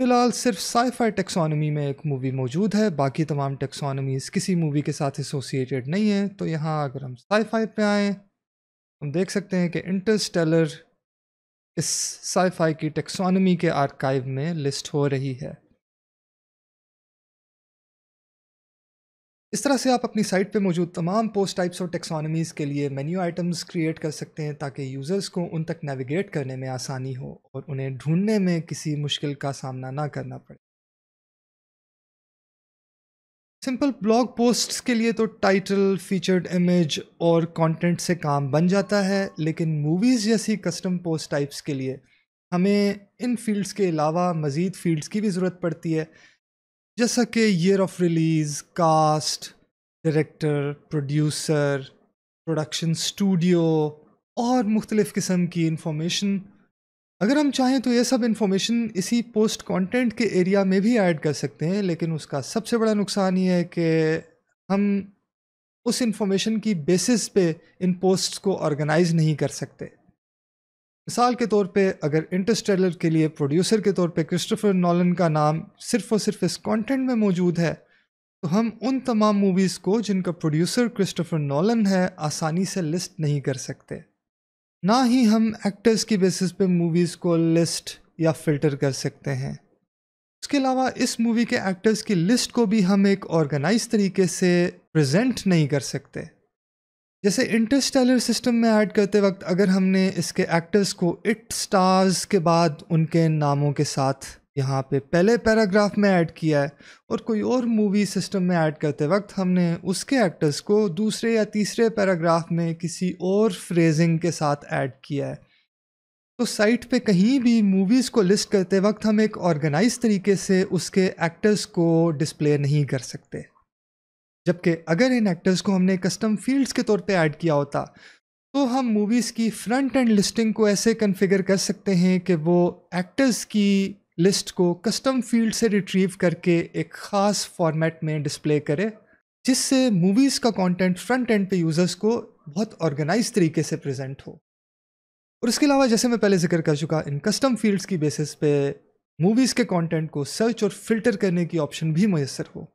फिलहाल सिर्फ साइफाई टेक्सोनमी में एक मूवी मौजूद है बाकी तमाम टेक्सोनमीज़ किसी मूवी के साथ एसोसिएटेड नहीं है तो यहाँ अगर हम साइफाई पे आएँ हम देख सकते हैं कि इंटरस्टेलर इस साइफाई की टेक्सोनमी के आर्काइव में लिस्ट हो रही है इस तरह से आप अपनी साइट पे मौजूद तमाम पोस्ट टाइप्स और टेक्सोनमीज़ के लिए मेन्यू आइटम्स क्रिएट कर सकते हैं ताकि यूज़र्स को उन तक नेविगेट करने में आसानी हो और उन्हें ढूंढने में किसी मुश्किल का सामना ना करना पड़े सिंपल ब्लॉग पोस्ट्स के लिए तो टाइटल फीचर्ड इमेज और कंटेंट से काम बन जाता है लेकिन मूवीज़ जैसी कस्टम पोस्ट टाइप्स के लिए हमें इन फील्ड्स के अलावा मज़ीद फील्ड्स की भी ज़रूरत पड़ती है जैसा कि year of release cast director producer production studio और मुख्तलिफ़ किस्म की इंफॉर्मेशन अगर हम चाहें तो ये सब इन्फॉर्मेशन इसी पोस्ट कंटेंट के एरिया में भी ऐड कर सकते हैं लेकिन उसका सबसे बड़ा नुकसान ये है कि हम उस इंफॉर्मेशन की बेसिस पे इन पोस्ट्स को ऑर्गेनाइज नहीं कर सकते मिसाल के तौर पे अगर इंटरस्टेलर के लिए प्रोड्यूसर के तौर पे क्रिस्टोफर नॉलन का नाम सिर्फ और सिर्फ इस कंटेंट में मौजूद है तो हम उन तमाम मूवीज़ को जिनका प्रोड्यूसर क्रिस्टोफर नॉलन है आसानी से लिस्ट नहीं कर सकते ना ही हम एक्टर्स की बेसिस पे मूवीज़ को लिस्ट या फिल्टर कर सकते हैं उसके अलावा इस मूवी के एक्टर्स की लिस्ट को भी हम एक ऑर्गेनाइज तरीके से प्रजेंट नहीं कर सकते जैसे इंटरस्टेलर सिस्टम में ऐड करते वक्त अगर हमने इसके एक्टर्स को इट स्टार्स के बाद उनके नामों के साथ यहाँ पे पहले पैराग्राफ में ऐड किया है और कोई और मूवी सिस्टम में ऐड करते वक्त हमने उसके एक्टर्स को दूसरे या तीसरे पैराग्राफ में किसी और फ्रेजिंग के साथ ऐड किया है तो साइट पे कहीं भी मूवीज़ को लिस्ट करते वक्त हम एक ऑर्गेनाइज तरीके से उसके एक्टर्स को डिस्प्ले नहीं कर सकते जबकि अगर इन एक्टर्स को हमने कस्टम फील्ड्स के तौर पे ऐड किया होता तो हम मूवीज़ की फ्रंट एंड लिस्टिंग को ऐसे कन्फिगर कर सकते हैं कि वो एक्टर्स की लिस्ट को कस्टम फील्ड से रिट्रीव करके एक ख़ास फॉर्मेट में डिस्प्ले करे जिससे मूवीज़ का कंटेंट फ्रंट एंड पे यूज़र्स को बहुत ऑर्गेनाइज तरीके से प्रेजेंट हो और इसके अलावा जैसे मैं पहले जिक्र कर चुका इन कस्टम फील्ड्स की बेसिस पे मूवीज़ के कंटेंट को सर्च और फिल्टर करने की ऑप्शन भी मैसर हो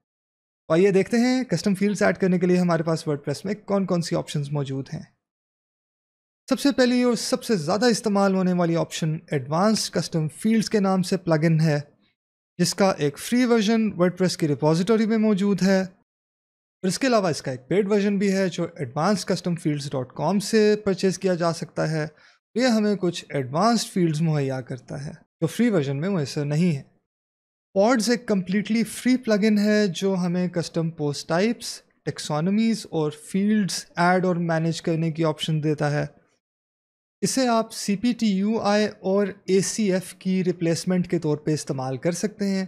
और तो ये देखते हैं कस्टम फील्ड्स ऐड करने के लिए हमारे पास वर्डप्रेस में कौन कौन सी ऑप्शंस मौजूद हैं सबसे पहली और सबसे ज़्यादा इस्तेमाल होने वाली ऑप्शन एडवांस कस्टम फील्ड्स के नाम से प्लग है जिसका एक फ्री वर्जन वर्ड की रिपोजिटरी में मौजूद है और इसके अलावा इसका एक पेड वर्जन भी है जो advance custom fields dot com से परचेज़ किया जा सकता है तो ये हमें कुछ एडवांस्ड फील्ड्स मुहैया करता है जो फ्री वर्जन में मैसर नहीं है पॉड्स एक कम्प्लीटली फ्री प्लगइन है जो हमें कस्टम पोस्ट टाइप्स टेक्सोनमीज और फील्ड्स ऐड और मैनेज करने की ऑप्शन देता है इसे आप C P T you I और ए सी एफ की रिप्लेसमेंट के तौर पे इस्तेमाल कर सकते हैं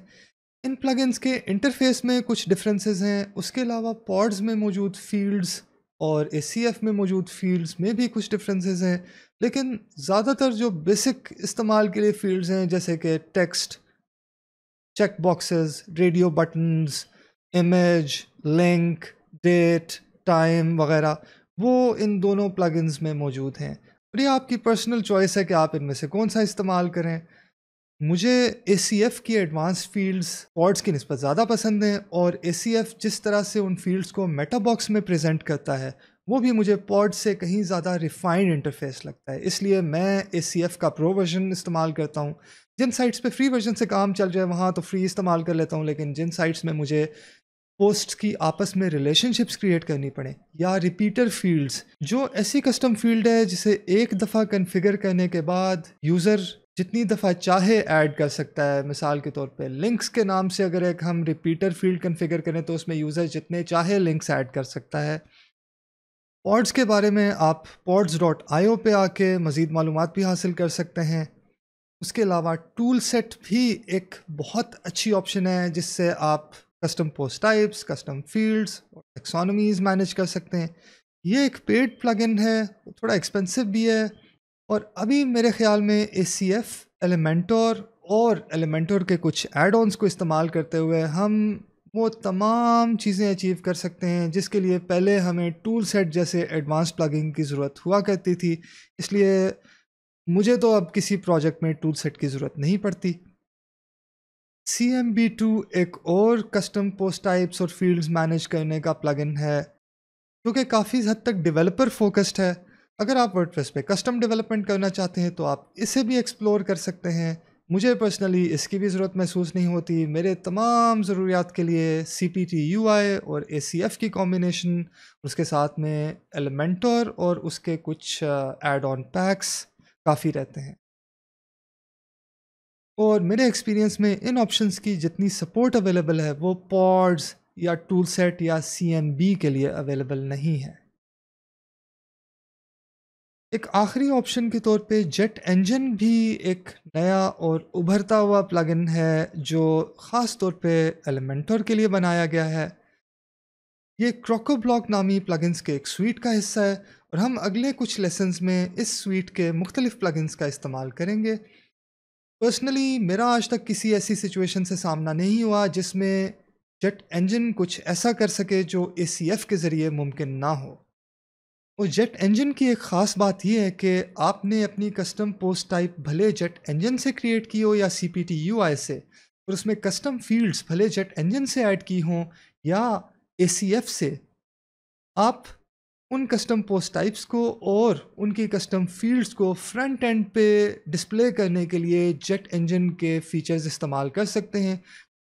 इन प्लगइन्स के इंटरफेस में कुछ डिफरेंसेस हैं उसके अलावा पॉड्स में मौजूद फील्ड्स और ए सी एफ में मौजूद फील्ड्स में भी कुछ डिफरेंसेस हैं लेकिन ज़्यादातर जो बेसिक इस्तेमाल के लिए फील्ड्स हैं जैसे कि text checkboxes, radio buttons, image, link, date, time वगैरह वो इन दोनों प्लगइन्स में मौजूद हैं और ये आपकी पर्सनल चॉइस है कि आप इनमें से कौन सा इस्तेमाल करें मुझे ए सी एफ़ की एडवांस फील्ड्स पॉड्स की नस्बत ज़्यादा पसंद हैं और ए सी एफ़ जिस तरह से उन फील्ड्स को मेटाबॉक्स में प्रेजेंट करता है वो भी मुझे पॉड से कहीं ज़्यादा रिफाइंड इंटरफेस लगता है इसलिए मैं ए सी एफ़ का प्रो वर्जन इस्तेमाल करता हूँ जिन साइट्स पे फ्री वर्जन से काम चल रहा है वहाँ तो फ्री इस्तेमाल कर लेता हूँ लेकिन जिन साइट्स में मुझे पोस्ट की आपस में रिलेशनशिप्स क्रिएट करनी पड़े या रिपीटर फील्ड्स जो ऐसी कस्टम फील्ड है जिसे एक दफ़ा कन्फिगर करने के बाद यूज़र जितनी दफ़ा चाहे ऐड कर सकता है मिसाल के तौर पे लिंक्स के नाम से अगर एक हम रिपीटर फील्ड कन्फिगर करें तो उसमें यूज़र जितने चाहे लिंक्स ऐड कर सकता है पॉड्स के बारे में आप पॉड्स डॉट ओ पे आके मज़ीद मालूम भी हासिल कर सकते हैं उसके अलावा टूल सेट भी एक बहुत अच्छी ऑप्शन है जिससे आप custom post types custom fields और एक्सोनमीज मैनेज कर सकते हैं ये एक पेड प्लगइन है थोड़ा एक्सपेंसिव भी है और अभी मेरे ख्याल में ए सी एफ एलिमेंटोर और एलिमेंटोर के कुछ एड ऑनस को इस्तेमाल करते हुए हम वो तमाम चीज़ें अचीव कर सकते हैं जिसके लिए पहले हमें टूल सेट जैसे एडवांस प्लगिंग की ज़रूरत हुआ करती थी इसलिए मुझे तो अब किसी प्रोजेक्ट में टूल सेट की ज़रूरत नहीं पड़ती सी एम बी टू एक और कस्टम पोस्ट टाइप्स और फील्ड्स मैनेज करने का प्लगइन है जो कि काफ़ी हद तक डेवलपर फोकस्ड है अगर आप वर्डप्रेस पे कस्टम डेवलपमेंट करना चाहते हैं तो आप इसे भी एक्सप्लोर कर सकते हैं मुझे पर्सनली इसकी भी ज़रूरत महसूस नहीं होती मेरे तमाम ज़रूरियात के लिए C P T you I और ए सी एफ़ की कॉम्बिनेशन उसके साथ में एलिमेंटर और उसके कुछ एड ऑन पैक्स काफ़ी रहते हैं और मेरे एक्सपीरियंस में इन ऑप्शंस की जितनी सपोर्ट अवेलेबल है वो पॉड्स या टूल सेट या सी के लिए अवेलेबल नहीं है एक आखिरी ऑप्शन के तौर पे जेट इंजन भी एक नया और उभरता हुआ प्लगइन है जो ख़ास तौर पे एलिमेंटर के लिए बनाया गया है ये क्रोको ब्लॉक नामी प्लगइन्स के एक स्वीट का हिस्सा है और हम अगले कुछ लेसन्स में इस स्वीट के मुख्तलिफ़ प्लगइन्स का इस्तेमाल करेंगे पर्सनली मेरा आज तक किसी ऐसी सिचुएशन से सामना नहीं हुआ जिसमें जेट इंजन कुछ ऐसा कर सके जो ए सी एफ़ के ज़रिए मुमकिन ना हो और जेट इंजन की एक ख़ास बात यह है कि आपने अपनी कस्टम पोस्ट टाइप भले जेट इंजन से क्रिएट की हो या C P T you I से और उसमें कस्टम फील्ड्स भले जेट इंजन से ऐड की हों या ए सी एफ़ से आप उन कस्टम पोस्ट टाइप्स को और उनकी कस्टम फील्ड्स को फ्रंट एंड पे डिस्प्ले करने के लिए जेट इंजन के फीचर्स इस्तेमाल कर सकते हैं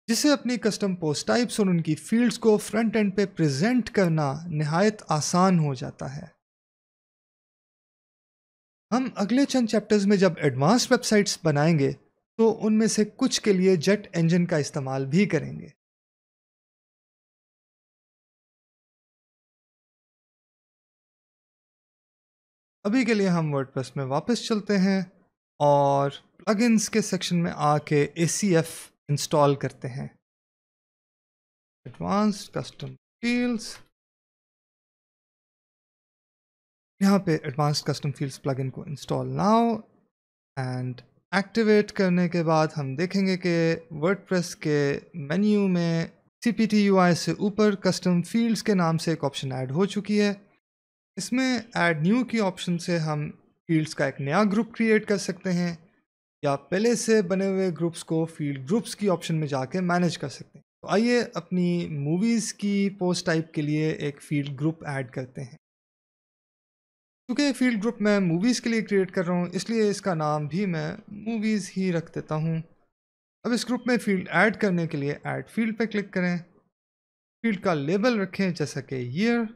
जिससे अपनी कस्टम पोस्ट टाइप्स और उनकी फील्ड्स को फ्रंट एंड पे प्रेजेंट करना नहायत आसान हो जाता है हम अगले चंद चैप्टर्स में जब एडवांस वेबसाइट्स बनाएंगे तो उनमें से कुछ के लिए जेट इंजन का इस्तेमाल भी करेंगे अभी के लिए हम वर्ड में वापस चलते हैं और प्लगइन्स के सेक्शन में आके ए इंस्टॉल करते हैं एडवांस कस्टम फील्ड्स यहाँ पे एडवांस कस्टम फील्ड्स प्लगइन को इंस्टॉल नाउ एंड एक्टिवेट करने के बाद हम देखेंगे कि वर्डप्रेस के मेन्यू में C P T you I से ऊपर कस्टम फील्ड्स के नाम से एक ऑप्शन ऐड हो चुकी है इसमें ऐड न्यू की ऑप्शन से हम फील्ड्स का एक नया ग्रुप क्रिएट कर सकते हैं या पहले से बने हुए ग्रुप्स को फील्ड ग्रुप्स की ऑप्शन में जाके मैनेज कर सकते हैं तो आइए अपनी मूवीज़ की पोस्ट टाइप के लिए एक फील्ड ग्रुप ऐड करते हैं क्योंकि फील्ड ग्रुप मैं मूवीज़ के लिए क्रिएट कर रहा हूँ इसलिए इसका नाम भी मैं मूवीज़ ही रख देता हूँ अब इस ग्रुप में फील्ड ऐड करने के लिए ऐड फील्ड पर क्लिक करें फील्ड का लेबल रखें जैसा कि ईयर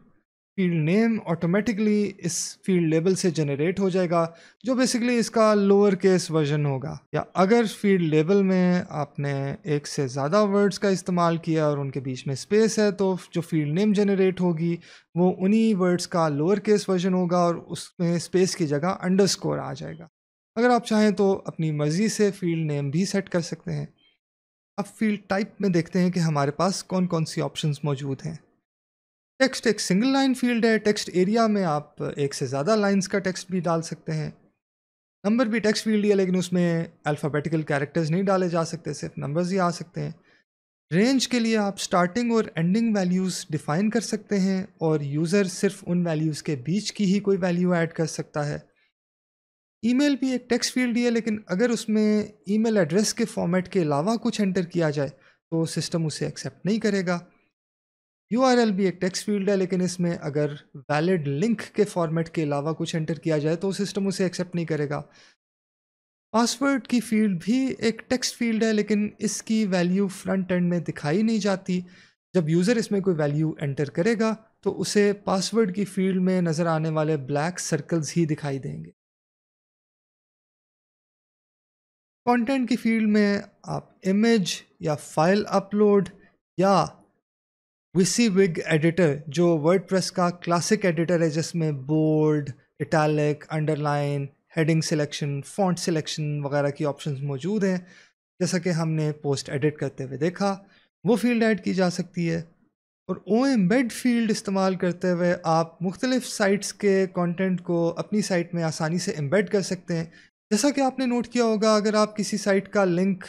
फील्ड नेम ऑटोमेटिकली इस फील्ड लेबल से जनरेट हो जाएगा जो बेसिकली इसका लोअर केस वर्जन होगा या अगर फील्ड लेबल में आपने एक से ज़्यादा वर्ड्स का इस्तेमाल किया और उनके बीच में स्पेस है तो जो फील्ड नेम जनरेट होगी वो उन्हीं वर्ड्स का लोअर केस वर्जन होगा और उसमें स्पेस की जगह अंडर आ जाएगा अगर आप चाहें तो अपनी मर्ज़ी से फील्ड नेम भी सेट कर सकते हैं अब फील्ड टाइप में देखते हैं कि हमारे पास कौन कौन सी ऑप्शंस मौजूद हैं टेक्स्ट एक सिंगल लाइन फील्ड है टेक्स्ट एरिया में आप एक से ज़्यादा लाइंस का टेक्स्ट भी डाल सकते हैं नंबर भी टेक्स्ट फील्ड ही है लेकिन उसमें अल्फ़ाबेटिकल कैरेक्टर्स नहीं डाले जा सकते सिर्फ नंबर्स ही आ सकते हैं रेंज के लिए आप स्टार्टिंग और एंडिंग वैल्यूज़ डिफ़ाइन कर सकते हैं और यूज़र सिर्फ उन वैल्यूज़ के बीच की ही कोई वैल्यू ऐड कर सकता है ईमेल भी एक टेक्स्ट फील्ड ही है लेकिन अगर उसमें ईमेल एड्रेस के फॉर्मेट के अलावा कुछ एंटर किया जाए तो सिस्टम उसे एक्सेप्ट नहीं करेगा यू आर एल भी एक टेक्स्ट फील्ड है लेकिन इसमें अगर वैलिड लिंक के फॉर्मेट के अलावा कुछ एंटर किया जाए तो सिस्टम उसे एक्सेप्ट नहीं करेगा पासवर्ड की फील्ड भी एक टेक्स्ट फील्ड है लेकिन इसकी वैल्यू फ्रंट एंड में दिखाई नहीं जाती जब यूज़र इसमें कोई वैल्यू एंटर करेगा तो उसे पासवर्ड की फील्ड में नज़र आने वाले ब्लैक सर्कल्स ही दिखाई देंगे कंटेंट की फील्ड में आप इमेज या फाइल अपलोड या विसी विग एडिटर जो प्रेस का क्लासिक एडिटर है जिसमें bold italic underline heading selection font selection वगैरह की ऑप्शन मौजूद हैं जैसा कि हमने पोस्ट एडिट करते हुए देखा वो फील्ड ऐड की जा सकती है और ओ एम बेड फील्ड इस्तेमाल करते हुए आप मुख्तलिफ साइट्स के कंटेंट को अपनी साइट में आसानी से एम्बेड कर सकते हैं जैसा कि आपने नोट किया होगा अगर आप किसी साइट का लिंक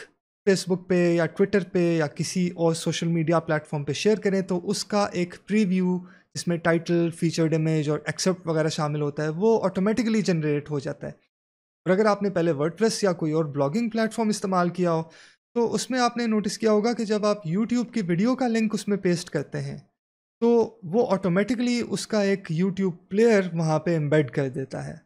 फेसबुक पे या ट्विटर पे या किसी और सोशल मीडिया प्लेटफॉर्म पे शेयर करें तो उसका एक प्रीव्यू जिसमें टाइटल फीचर्ड इमेज और एक्सेप्ट वगैरह शामिल होता है वो ऑटोमेटिकली जनरेट हो जाता है और अगर आपने पहले वर्डप्रेस या कोई और ब्लॉगिंग प्लेटफॉर्म इस्तेमाल किया हो तो उसमें आपने नोटिस किया होगा कि जब आप यूट्यूब की वीडियो का लिंक उसमें पेस्ट करते हैं तो वो ऑटोमेटिकली उसका एक यूट्यूब प्लेयर वहाँ पे एम्बेड कर देता है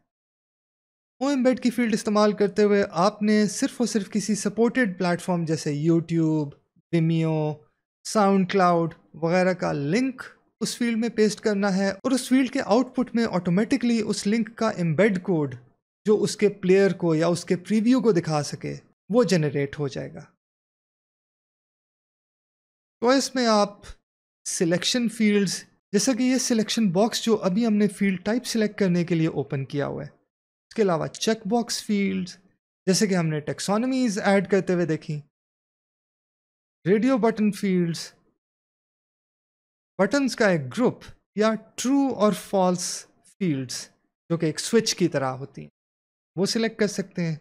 ओएमबेड की फील्ड इस्तेमाल करते हुए आपने सिर्फ और सिर्फ किसी सपोर्टेड प्लेटफॉर्म जैसे यूट्यूब विमियो साउंड क्लाउड वगैरह का लिंक उस फील्ड में पेस्ट करना है और उस फील्ड के आउटपुट में ऑटोमेटिकली उस लिंक का एम्बेड कोड जो उसके प्लेयर को या उसके प्रीव्यू को दिखा सके वो जनरेट हो जाएगा तो इसमें आप सिलेक्शन फील्ड्स जैसा कि ये सिलेक्शन बॉक्स जो अभी हमने फील्ड टाइप सिलेक्ट करने के लिए ओपन किया हुआ है इसके अलावा चेकबॉक्स फील्ड जैसे कि हमने टेक्सोनमीज ऐड करते हुए देखी रेडियो बटन फील्ड्स बटन्स का एक ग्रुप या ट्रू और फॉल्स फील्ड्स जो कि एक स्विच की तरह होती हैं वो सिलेक्ट कर सकते हैं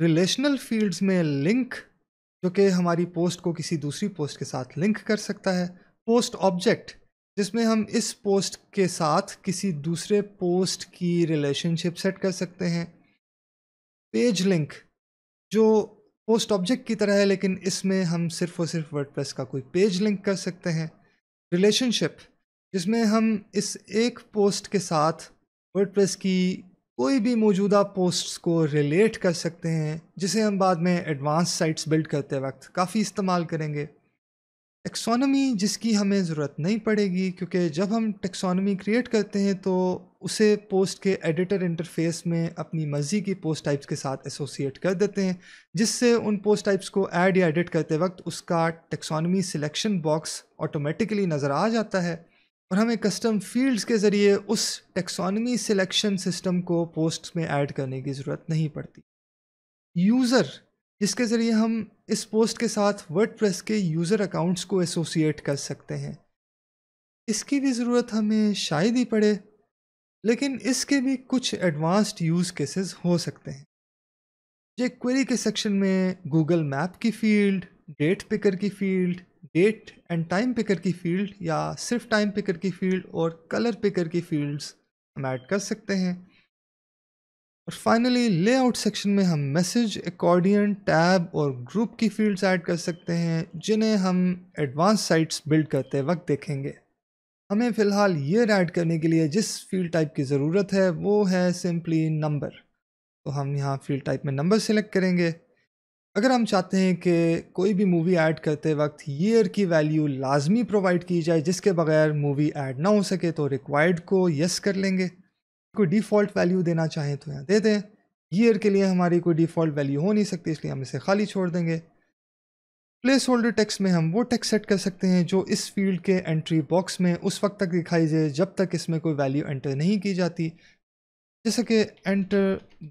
रिलेशनल फील्ड्स में लिंक जो कि हमारी पोस्ट को किसी दूसरी पोस्ट के साथ लिंक कर सकता है पोस्ट ऑब्जेक्ट जिसमें हम इस पोस्ट के साथ किसी दूसरे पोस्ट की रिलेशनशिप सेट कर सकते हैं पेज लिंक जो पोस्ट ऑब्जेक्ट की तरह है लेकिन इसमें हम सिर्फ और सिर्फ वर्डप्रेस का कोई पेज लिंक कर सकते हैं रिलेशनशिप जिसमें हम इस एक पोस्ट के साथ वर्डप्रेस की कोई भी मौजूदा पोस्ट्स को रिलेट कर सकते हैं जिसे हम बाद में एडवांस साइट्स बिल्ड करते वक्त काफ़ी इस्तेमाल करेंगे टेक्सोनमी जिसकी हमें ज़रूरत नहीं पड़ेगी क्योंकि जब हम टेक्सोनमी क्रिएट करते हैं तो उसे पोस्ट के एडिटर इंटरफेस में अपनी मर्ज़ी की पोस्ट टाइप्स के साथ एसोसिएट कर देते हैं जिससे उन पोस्ट टाइप्स को ऐड या एडिट करते वक्त उसका टेक्सोनमी सिलेक्शन बॉक्स ऑटोमेटिकली नज़र आ जाता है और हमें कस्टम फील्ड्स के ज़रिए उस टेक्सोनमी सिलेक्शन सिस्टम को पोस्ट में ऐड करने की ज़रूरत नहीं पड़ती यूज़र जिसके ज़रिए हम इस पोस्ट के साथ वर्ड के यूज़र अकाउंट्स को एसोसिएट कर सकते हैं इसकी भी ज़रूरत हमें शायद ही पड़े लेकिन इसके भी कुछ एडवांस्ड यूज़ केसेस हो सकते हैं जे क्वेरी के सेक्शन में गूगल मैप की फील्ड डेट पिकर की field date and time picker की फील्ड या सिर्फ टाइम पिकर की फील्ड और कलर पिकर की फील्ड्स हम ऐड कर सकते हैं और फाइनली लेआउट सेक्शन में हम मैसेज एकॉर्डियन टैब और ग्रुप की फील्ड्स ऐड कर सकते हैं जिन्हें हम एडवांस साइट्स बिल्ड करते वक्त देखेंगे हमें फ़िलहाल ये ऐड करने के लिए जिस फील्ड टाइप की ज़रूरत है वो है सिंपली नंबर तो हम यहाँ फील्ड टाइप में नंबर सेलेक्ट करेंगे अगर हम चाहते हैं कि कोई भी मूवी ऐड करते वक्त ईयर की वैल्यू लाजमी प्रोवाइड की जाए जिसके बगैर मूवी ऐड ना हो सके तो रिक्वायर्ड को यस कर लेंगे कोई डिफ़ॉल्ट वैल्यू देना चाहें तो यहाँ दे दें ईयर के लिए हमारी कोई डिफ़ॉल्ट वैल्यू हो नहीं सकती इसलिए हम इसे खाली छोड़ देंगे प्लेस होल्डर टेक्स में हम वो टेक्स सेट कर सकते हैं जो इस फील्ड के एंट्री बॉक्स में उस वक्त तक दिखाई दे जब तक इसमें कोई वैल्यू एंटर नहीं की जाती जैसे कि enter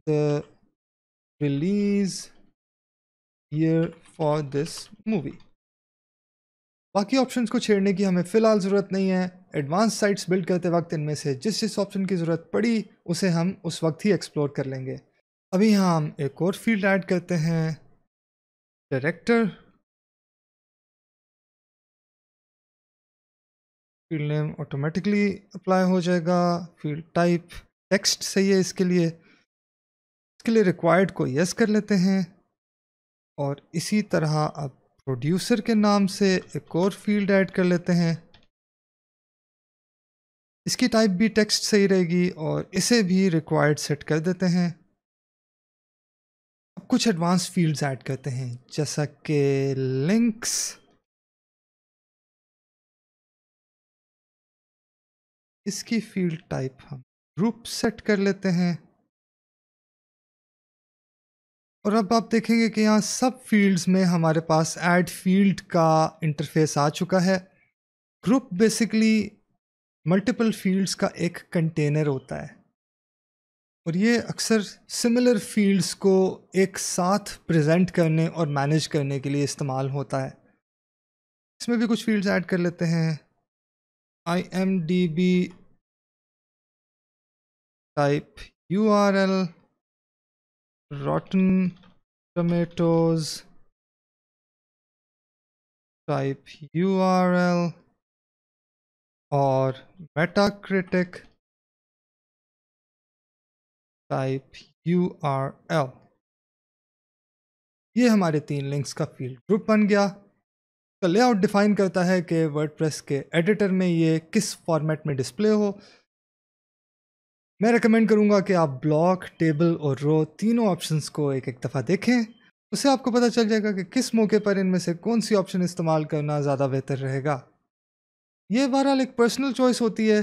the release year for this movie बाकी ऑप्शंस को छेड़ने की हमें फ़िलहाल ज़रूरत नहीं है एडवांस साइट्स बिल्ड करते वक्त इनमें से जिस जिस ऑप्शन की ज़रूरत पड़ी उसे हम उस वक्त ही एक्सप्लोर कर लेंगे अभी यहाँ हम एक और फील्ड ऐड करते हैं director field name automatically apply हो जाएगा फील्ड टाइप टेक्स्ट सही है इसके लिए इसके लिए रिक्वायर्ड को यस कर लेते हैं और इसी तरह अब प्रोड्यूसर के नाम से एक और फील्ड ऐड कर लेते हैं इसकी टाइप भी टेक्स्ट सही रहेगी और इसे भी रिक्वायर्ड सेट कर देते हैं अब कुछ एडवांस फील्ड्स ऐड करते हैं जैसा कि लिंक्स इसकी फील्ड टाइप हम ग्रुप सेट कर लेते हैं और अब आप देखेंगे कि यहाँ सब फील्ड्स में हमारे पास ऐड फील्ड का इंटरफेस आ चुका है ग्रुप बेसिकली मल्टीपल फील्ड्स का एक कंटेनर होता है और ये अक्सर सिमिलर फील्ड्स को एक साथ प्रेजेंट करने और मैनेज करने के लिए इस्तेमाल होता है इसमें भी कुछ फील्ड्स ऐड कर लेते हैं I M D B type U R L rotten tomatoes type url or metacritic type U R L ये हमारे तीन लिंक्स का फील्ड ग्रुप बन गया तो लेआउट डिफाइन करता है कि वर्डप्रेस के एडिटर में ये किस फॉर्मेट में डिस्प्ले हो मैं रिकमेंड करूँगा कि आप ब्लॉक टेबल और रो तीनों ऑप्शंस को एक एक दफ़ा देखें उसे आपको पता चल जाएगा कि किस मौके पर इनमें से कौन सी ऑप्शन इस्तेमाल करना ज़्यादा बेहतर रहेगा ये बहरहाल एक पर्सनल चॉइस होती है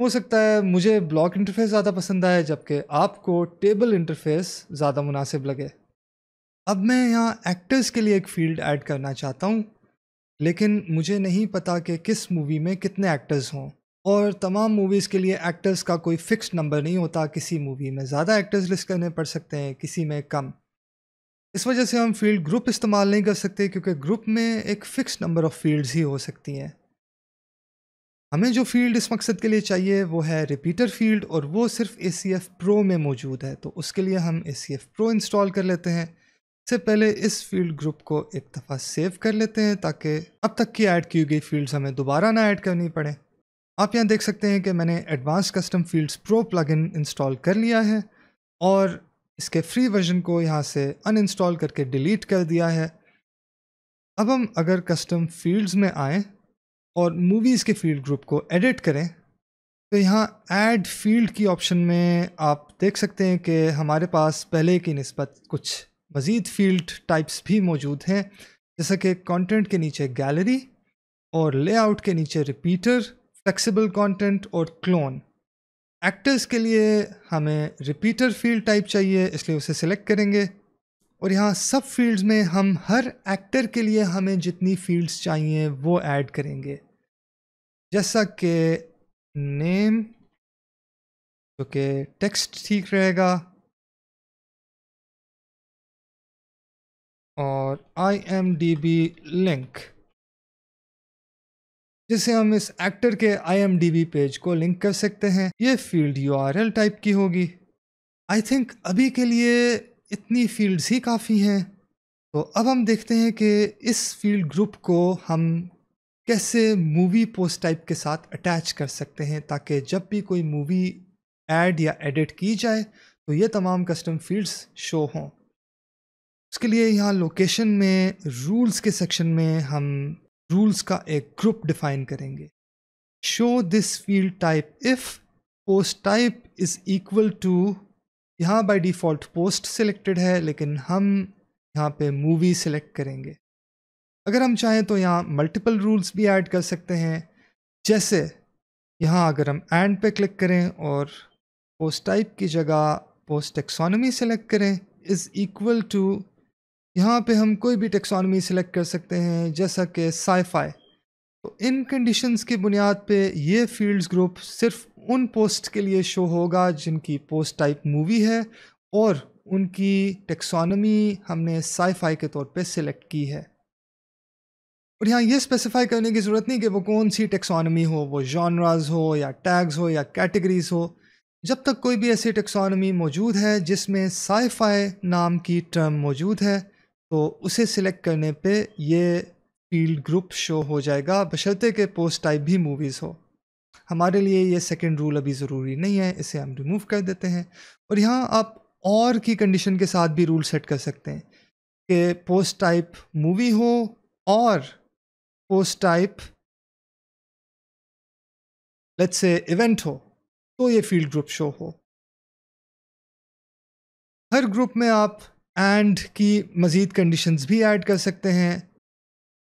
हो सकता है मुझे ब्लॉक इंटरफेस ज़्यादा पसंद आए जबकि आपको टेबल इंटरफेस ज़्यादा मुनासिब लगे अब मैं यहाँ एक्टर्स के लिए एक फील्ड ऐड करना चाहता हूँ लेकिन मुझे नहीं पता कि किस मूवी में कितने एक्टर्स हों और तमाम मूवीज़ के लिए एक्टर्स का कोई फिक्स्ड नंबर नहीं होता किसी मूवी में ज़्यादा एक्टर्स लिस्ट करने पड़ सकते हैं किसी में कम इस वजह से हम फील्ड ग्रुप इस्तेमाल नहीं कर सकते क्योंकि ग्रुप में एक फ़िक्स नंबर ऑफ़ फील्ड्स ही हो सकती हैं हमें जो फील्ड इस मकसद के लिए चाहिए वो है रिपीटर फील्ड और वो सिर्फ ए सी एफ़ प्रो में मौजूद है तो उसके लिए हम A C F pro install कर लेते हैं इससे पहले इस फील्ड ग्रुप को एक दफ़ा सेव कर लेते हैं ताकि अब तक की ऐड की गई फील्ड्स हमें दोबारा ना ऐड करनी पड़े आप यहाँ देख सकते हैं कि मैंने advance custom fields pro plugin install कर लिया है और इसके फ्री वर्जन को यहाँ से अनइंस्टॉल करके डिलीट कर दिया है अब हम अगर कस्टम फील्ड्स में आएँ और मूवीज़ के फील्ड ग्रुप को एडिट करें तो यहाँ ऐड फील्ड की ऑप्शन में आप देख सकते हैं कि हमारे पास पहले की नस्बत कुछ मज़ीद फील्ड टाइप्स भी मौजूद हैं जैसा कि कंटेंट के नीचे गैलरी और लेआउट के नीचे रिपीटर फ्लेक्सिबल कंटेंट और क्लोन एक्टर्स के लिए हमें रिपीटर फील्ड टाइप चाहिए इसलिए उसे सिलेक्ट करेंगे और यहाँ सब फील्ड्स में हम हर एक्टर के लिए हमें जितनी फील्ड्स चाहिए वो ऐड करेंगे जैसा कि नेम जो कि टेक्स्ट ठीक रहेगा और I M D B link जिसे हम इस एक्टर के आई पेज को लिंक कर सकते हैं ये फील्ड यू टाइप की होगी आई थिंक अभी के लिए इतनी फील्ड्स ही काफ़ी हैं तो अब हम देखते हैं कि इस फील्ड ग्रुप को हम कैसे मूवी पोस्ट टाइप के साथ अटैच कर सकते हैं ताकि जब भी कोई मूवी ऐड या एडिट की जाए तो ये तमाम कस्टम फील्ड्स शो हों उसके लिए यहाँ लोकेशन में रूल्स के सेक्शन में हम रूल्स का एक ग्रुप डिफाइन करेंगे show this field type if post type is equal to यहाँ बाय डिफ़ॉल्ट पोस्ट सिलेक्टेड है लेकिन हम यहाँ पे मूवी सिलेक्ट करेंगे अगर हम चाहें तो यहाँ मल्टीपल रूल्स भी ऐड कर सकते हैं जैसे यहाँ अगर हम एंड पे क्लिक करें और पोस्ट टाइप की जगह पोस्ट एक्सोनमी सेलेक्ट करें इज़ इक्वल टू यहाँ पे हम कोई भी टेक्सोनमी सिलेक्ट कर सकते हैं जैसा कि साइफाई तो इन कंडीशंस की बुनियाद पे ये फील्ड्स ग्रुप सिर्फ उन पोस्ट के लिए शो होगा जिनकी पोस्ट टाइप मूवी है और उनकी टेक्सोनमी हमने साइफाई के तौर पे सिलेक्ट की है और यहाँ ये स्पेसिफाई करने की ज़रूरत नहीं कि वो कौन सी टेक्सोनमी हो वो जॉनराज हो या टैग्स हो या कैटेगरीज हो जब तक कोई भी ऐसी टेक्सोनमी मौजूद है जिसमें साइफाई नाम की टर्म मौजूद है तो उसे सिलेक्ट करने पे ये फील्ड ग्रुप शो हो जाएगा बशर्ते के पोस्ट टाइप भी मूवीज़ हो हमारे लिए ये सेकेंड रूल अभी ज़रूरी नहीं है इसे हम रिमूव कर देते हैं और यहाँ आप और की कंडीशन के साथ भी रूल सेट कर सकते हैं कि पोस्ट टाइप मूवी हो और post type let's say event हो तो ये फील्ड ग्रुप शो हो हर ग्रुप में आप एंड की मज़ीद कंडीशंस भी ऐड कर सकते हैं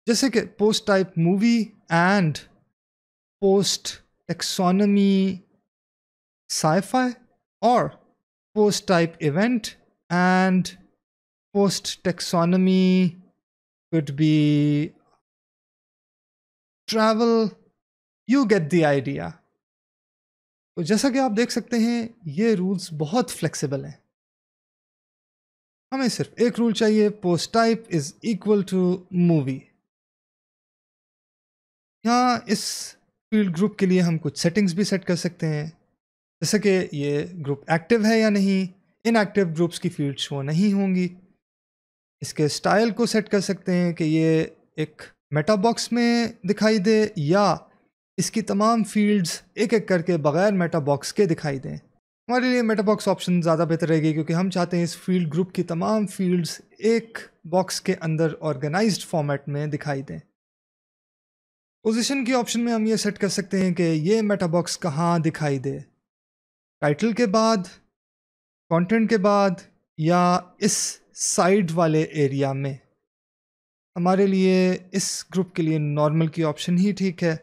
जैसे कि post type movie and post taxonomy scifi और post type event and post taxonomy could be travel you get the idea तो जैसा कि आप देख सकते हैं ये रूल्स बहुत फ्लेक्सिबल हैं हमें सिर्फ एक रूल चाहिए post type is equal to movie यहाँ इस फील्ड ग्रुप के लिए हम कुछ सेटिंग्स भी सेट कर सकते हैं जैसे कि ये ग्रुप एक्टिव है या नहीं इनएक्टिव ग्रुप्स की फील्ड शो नहीं होंगी इसके स्टाइल को सेट कर सकते हैं कि ये एक मेटा बॉक्स में दिखाई दे या इसकी तमाम फील्ड्स एक एक करके बग़ैर मेटा बॉक्स के दिखाई दें हमारे लिए मेटाबॉक्स ऑप्शन ज़्यादा बेहतर रहेगी क्योंकि हम चाहते हैं इस फील्ड ग्रुप की तमाम फील्ड्स एक बॉक्स के अंदर ऑर्गेनाइज्ड फॉर्मेट में दिखाई दें पोजीशन की ऑप्शन में हम ये सेट कर सकते हैं कि ये मेटाबॉक्स कहाँ दिखाई दे टाइटल के बाद कंटेंट के बाद या इस साइड वाले एरिया में हमारे लिए इस ग्रुप के लिए नॉर्मल की ऑप्शन ही ठीक है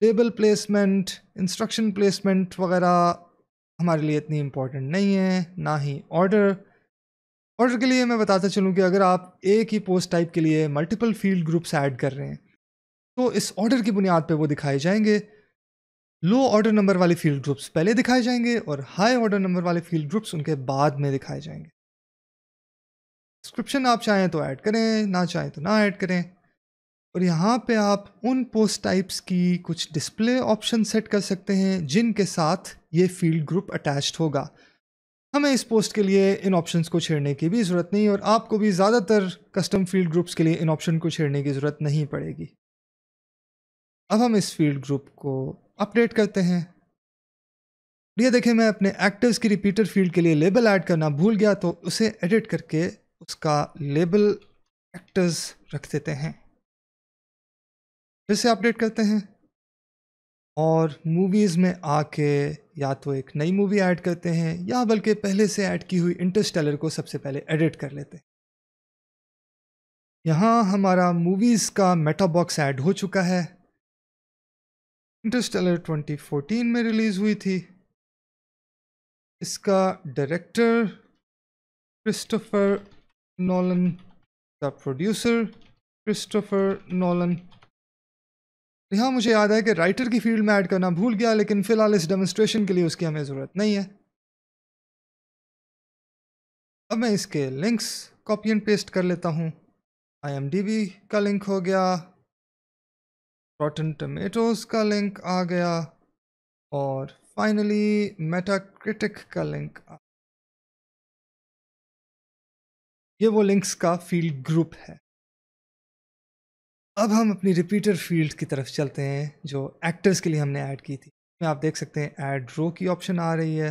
टेबल प्लेसमेंट इंस्ट्रक्शन प्लेसमेंट वगैरह हमारे लिए इतनी इम्पोर्टेंट नहीं है ना ही ऑर्डर ऑर्डर के लिए मैं बताता चलूँ कि अगर आप एक ही पोस्ट टाइप के लिए मल्टीपल फील्ड ग्रुप्स ऐड कर रहे हैं तो इस ऑर्डर की बुनियाद पर वो दिखाए जाएंगे लो ऑर्डर नंबर वाले फील्ड ग्रुप्स पहले दिखाए जाएंगे और हाई ऑर्डर नंबर वाले फील्ड ग्रुप्स उनके बाद में दिखाए जाएंगे डिस्क्रिप्शन आप चाहें तो ऐड करें ना चाहें तो ना ऐड करें और यहाँ पे आप उन पोस्ट टाइप्स की कुछ डिस्प्ले ऑप्शन सेट कर सकते हैं जिनके साथ ये फील्ड ग्रुप अटैच्ड होगा हमें इस पोस्ट के लिए इन ऑप्शंस को छेड़ने की भी ज़रूरत नहीं और आपको भी ज़्यादातर कस्टम फील्ड ग्रुप्स के लिए इन ऑप्शन को छेड़ने की ज़रूरत नहीं पड़ेगी अब हम इस फील्ड ग्रुप को अपडेट करते हैं ये देखें मैं अपने एक्टर्स की रिपीटर फील्ड के लिए लेबल ऐड करना भूल गया तो उसे एडिट करके उसका लेबल एक्टर्स रख देते हैं फिर से अपडेट करते हैं और मूवीज़ में आके या तो एक नई मूवी ऐड करते हैं या बल्कि पहले से ऐड की हुई इंटरस्टेलर को सबसे पहले एडिट कर लेते हैं यहाँ हमारा मूवीज़ का मेटाबॉक्स ऐड हो चुका है इंटरस्टेलर 2014 में रिलीज़ हुई थी इसका director Christopher Nolan the producer Christopher Nolan यहाँ मुझे याद है कि राइटर की फील्ड में ऐड करना भूल गया लेकिन फ़िलहाल इस डेमोस्ट्रेशन के लिए उसकी हमें ज़रूरत नहीं है अब मैं इसके लिंक्स कॉपी एंड पेस्ट कर लेता हूँ आई का लिंक हो गया रॉटन टमेटोज़ का लिंक आ गया और फाइनली मेटाक्रिटिक का लिंक ये वो लिंक्स का फील्ड ग्रुप है अब हम अपनी रिपीटर फील्ड की तरफ चलते हैं जो एक्टर्स के लिए हमने ऐड की थी में आप देख सकते हैं ऐड रो की ऑप्शन आ रही है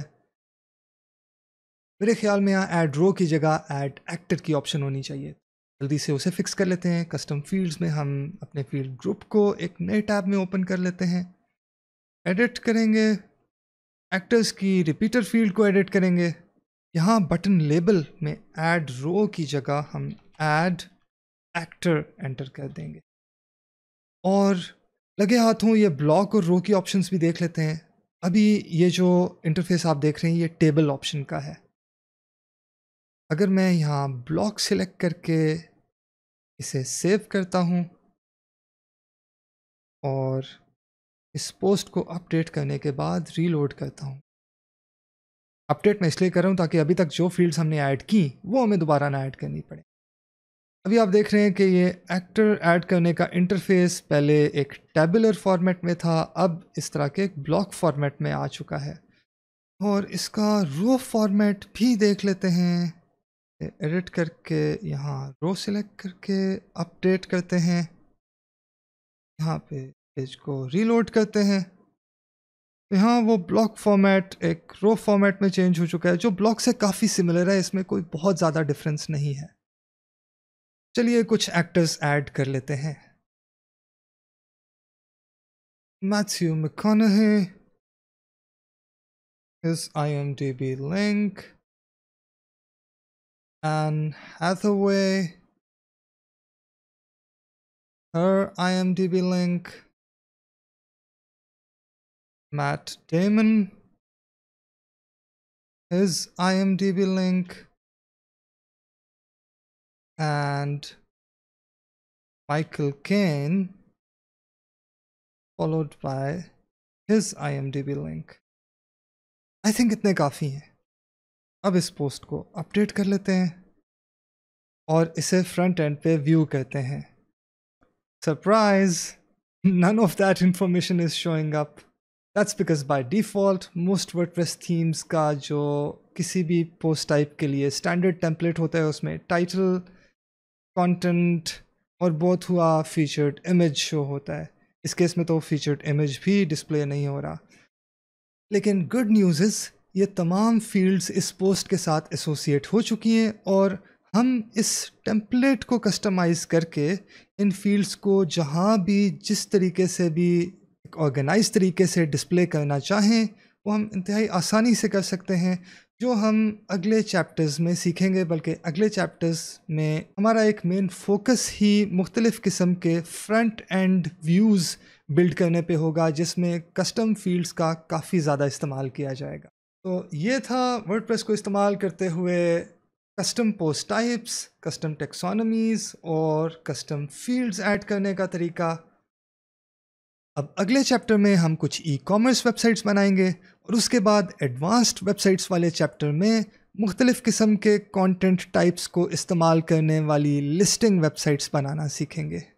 मेरे ख्याल में यहाँ ऐड रो की जगह ऐड एक्टर की ऑप्शन होनी चाहिए जल्दी से उसे फिक्स कर लेते हैं कस्टम फील्ड्स में हम अपने फील्ड ग्रुप को एक नए टैब में ओपन कर लेते हैं एडिट करेंगे एक्टर्स की रिपीटर फील्ड को एडिट करेंगे यहाँ बटन लेबल में ऐड रो की जगह हम ऐड एक्टर एंटर कर देंगे और लगे हाथों ये ब्लॉक और रो की ऑप्शंस भी देख लेते हैं अभी ये जो इंटरफेस आप देख रहे हैं ये टेबल ऑप्शन का है अगर मैं यहाँ ब्लॉक सिलेक्ट करके इसे सेव करता हूँ और इस पोस्ट को अपडेट करने के बाद रीलोड करता हूँ अपडेट मैं इसलिए कर रहा हूँ ताकि अभी तक जो फील्ड्स हमने ऐड की वो हमें दोबारा ना ऐड करनी पड़े अभी आप देख रहे हैं कि ये एक्टर ऐड करने का इंटरफेस पहले एक टेबुलर फॉर्मेट में था अब इस तरह के एक ब्लॉक फॉर्मेट में आ चुका है और इसका रो फॉर्मेट भी देख लेते हैं एडिट करके यहाँ रो सिलेक्ट करके अपडेट करते हैं यहाँ पे पेज को रीलोड करते हैं यहाँ वो ब्लॉक फॉर्मेट एक रो फॉर्मेट में चेंज हो चुका है जो ब्लॉक से काफ़ी सिमिलर है इसमें कोई बहुत ज़्यादा डिफरेंस नहीं है चलिए कुछ एक्टर्स ऐड कर लेते हैं मैथ्यू मिखन है इस I M D B link Anne Hathaway her I M D B link Matt Damon is I M D B link and Michael Caine, followed by his IMDb link. I think it's enough. Now let's post ko update kar lete hain aur isse front end pe view karte hain. Surprise! None of that information is showing up. That's because by default, most WordPress themes ka jo kisi bhi post type ke liye standard template hota hai usme title content और बहुत हुआ featured image show होता है इस case में तो featured image भी display नहीं हो रहा लेकिन गुड न्यूज़ ये तमाम फील्ड्स इस पोस्ट के साथ एसोसिएट हो चुकी हैं और हम इस टेम्पलेट को कस्टमाइज़ करके इन फील्ड्स को जहाँ भी जिस तरीके से भी एक ऑर्गेनाइज तरीके से डिस्प्ले करना चाहें वो हम इंतहाई आसानी से कर सकते हैं जो हम अगले चैप्टर्स में सीखेंगे बल्कि अगले चैप्टर्स में हमारा एक मेन फोकस ही मुख्तलिफ़ किस्म के फ्रंट एंड व्यूज़ बिल्ड करने पे होगा जिसमें कस्टम फील्ड्स का काफ़ी ज़्यादा इस्तेमाल किया जाएगा तो ये था वर्डप्रेस को इस्तेमाल करते हुए custom post types custom taxonomies और कस्टम फील्ड्स ऐड करने का तरीका अब अगले चैप्टर में हम कुछ ई कॉमर्स वेबसाइट्स बनाएंगे और उसके बाद एडवांस्ड वेबसाइट्स वाले चैप्टर में मुख्तलिफ़ किस्म के कंटेंट टाइप्स को इस्तेमाल करने वाली लिस्टिंग वेबसाइट्स बनाना सीखेंगे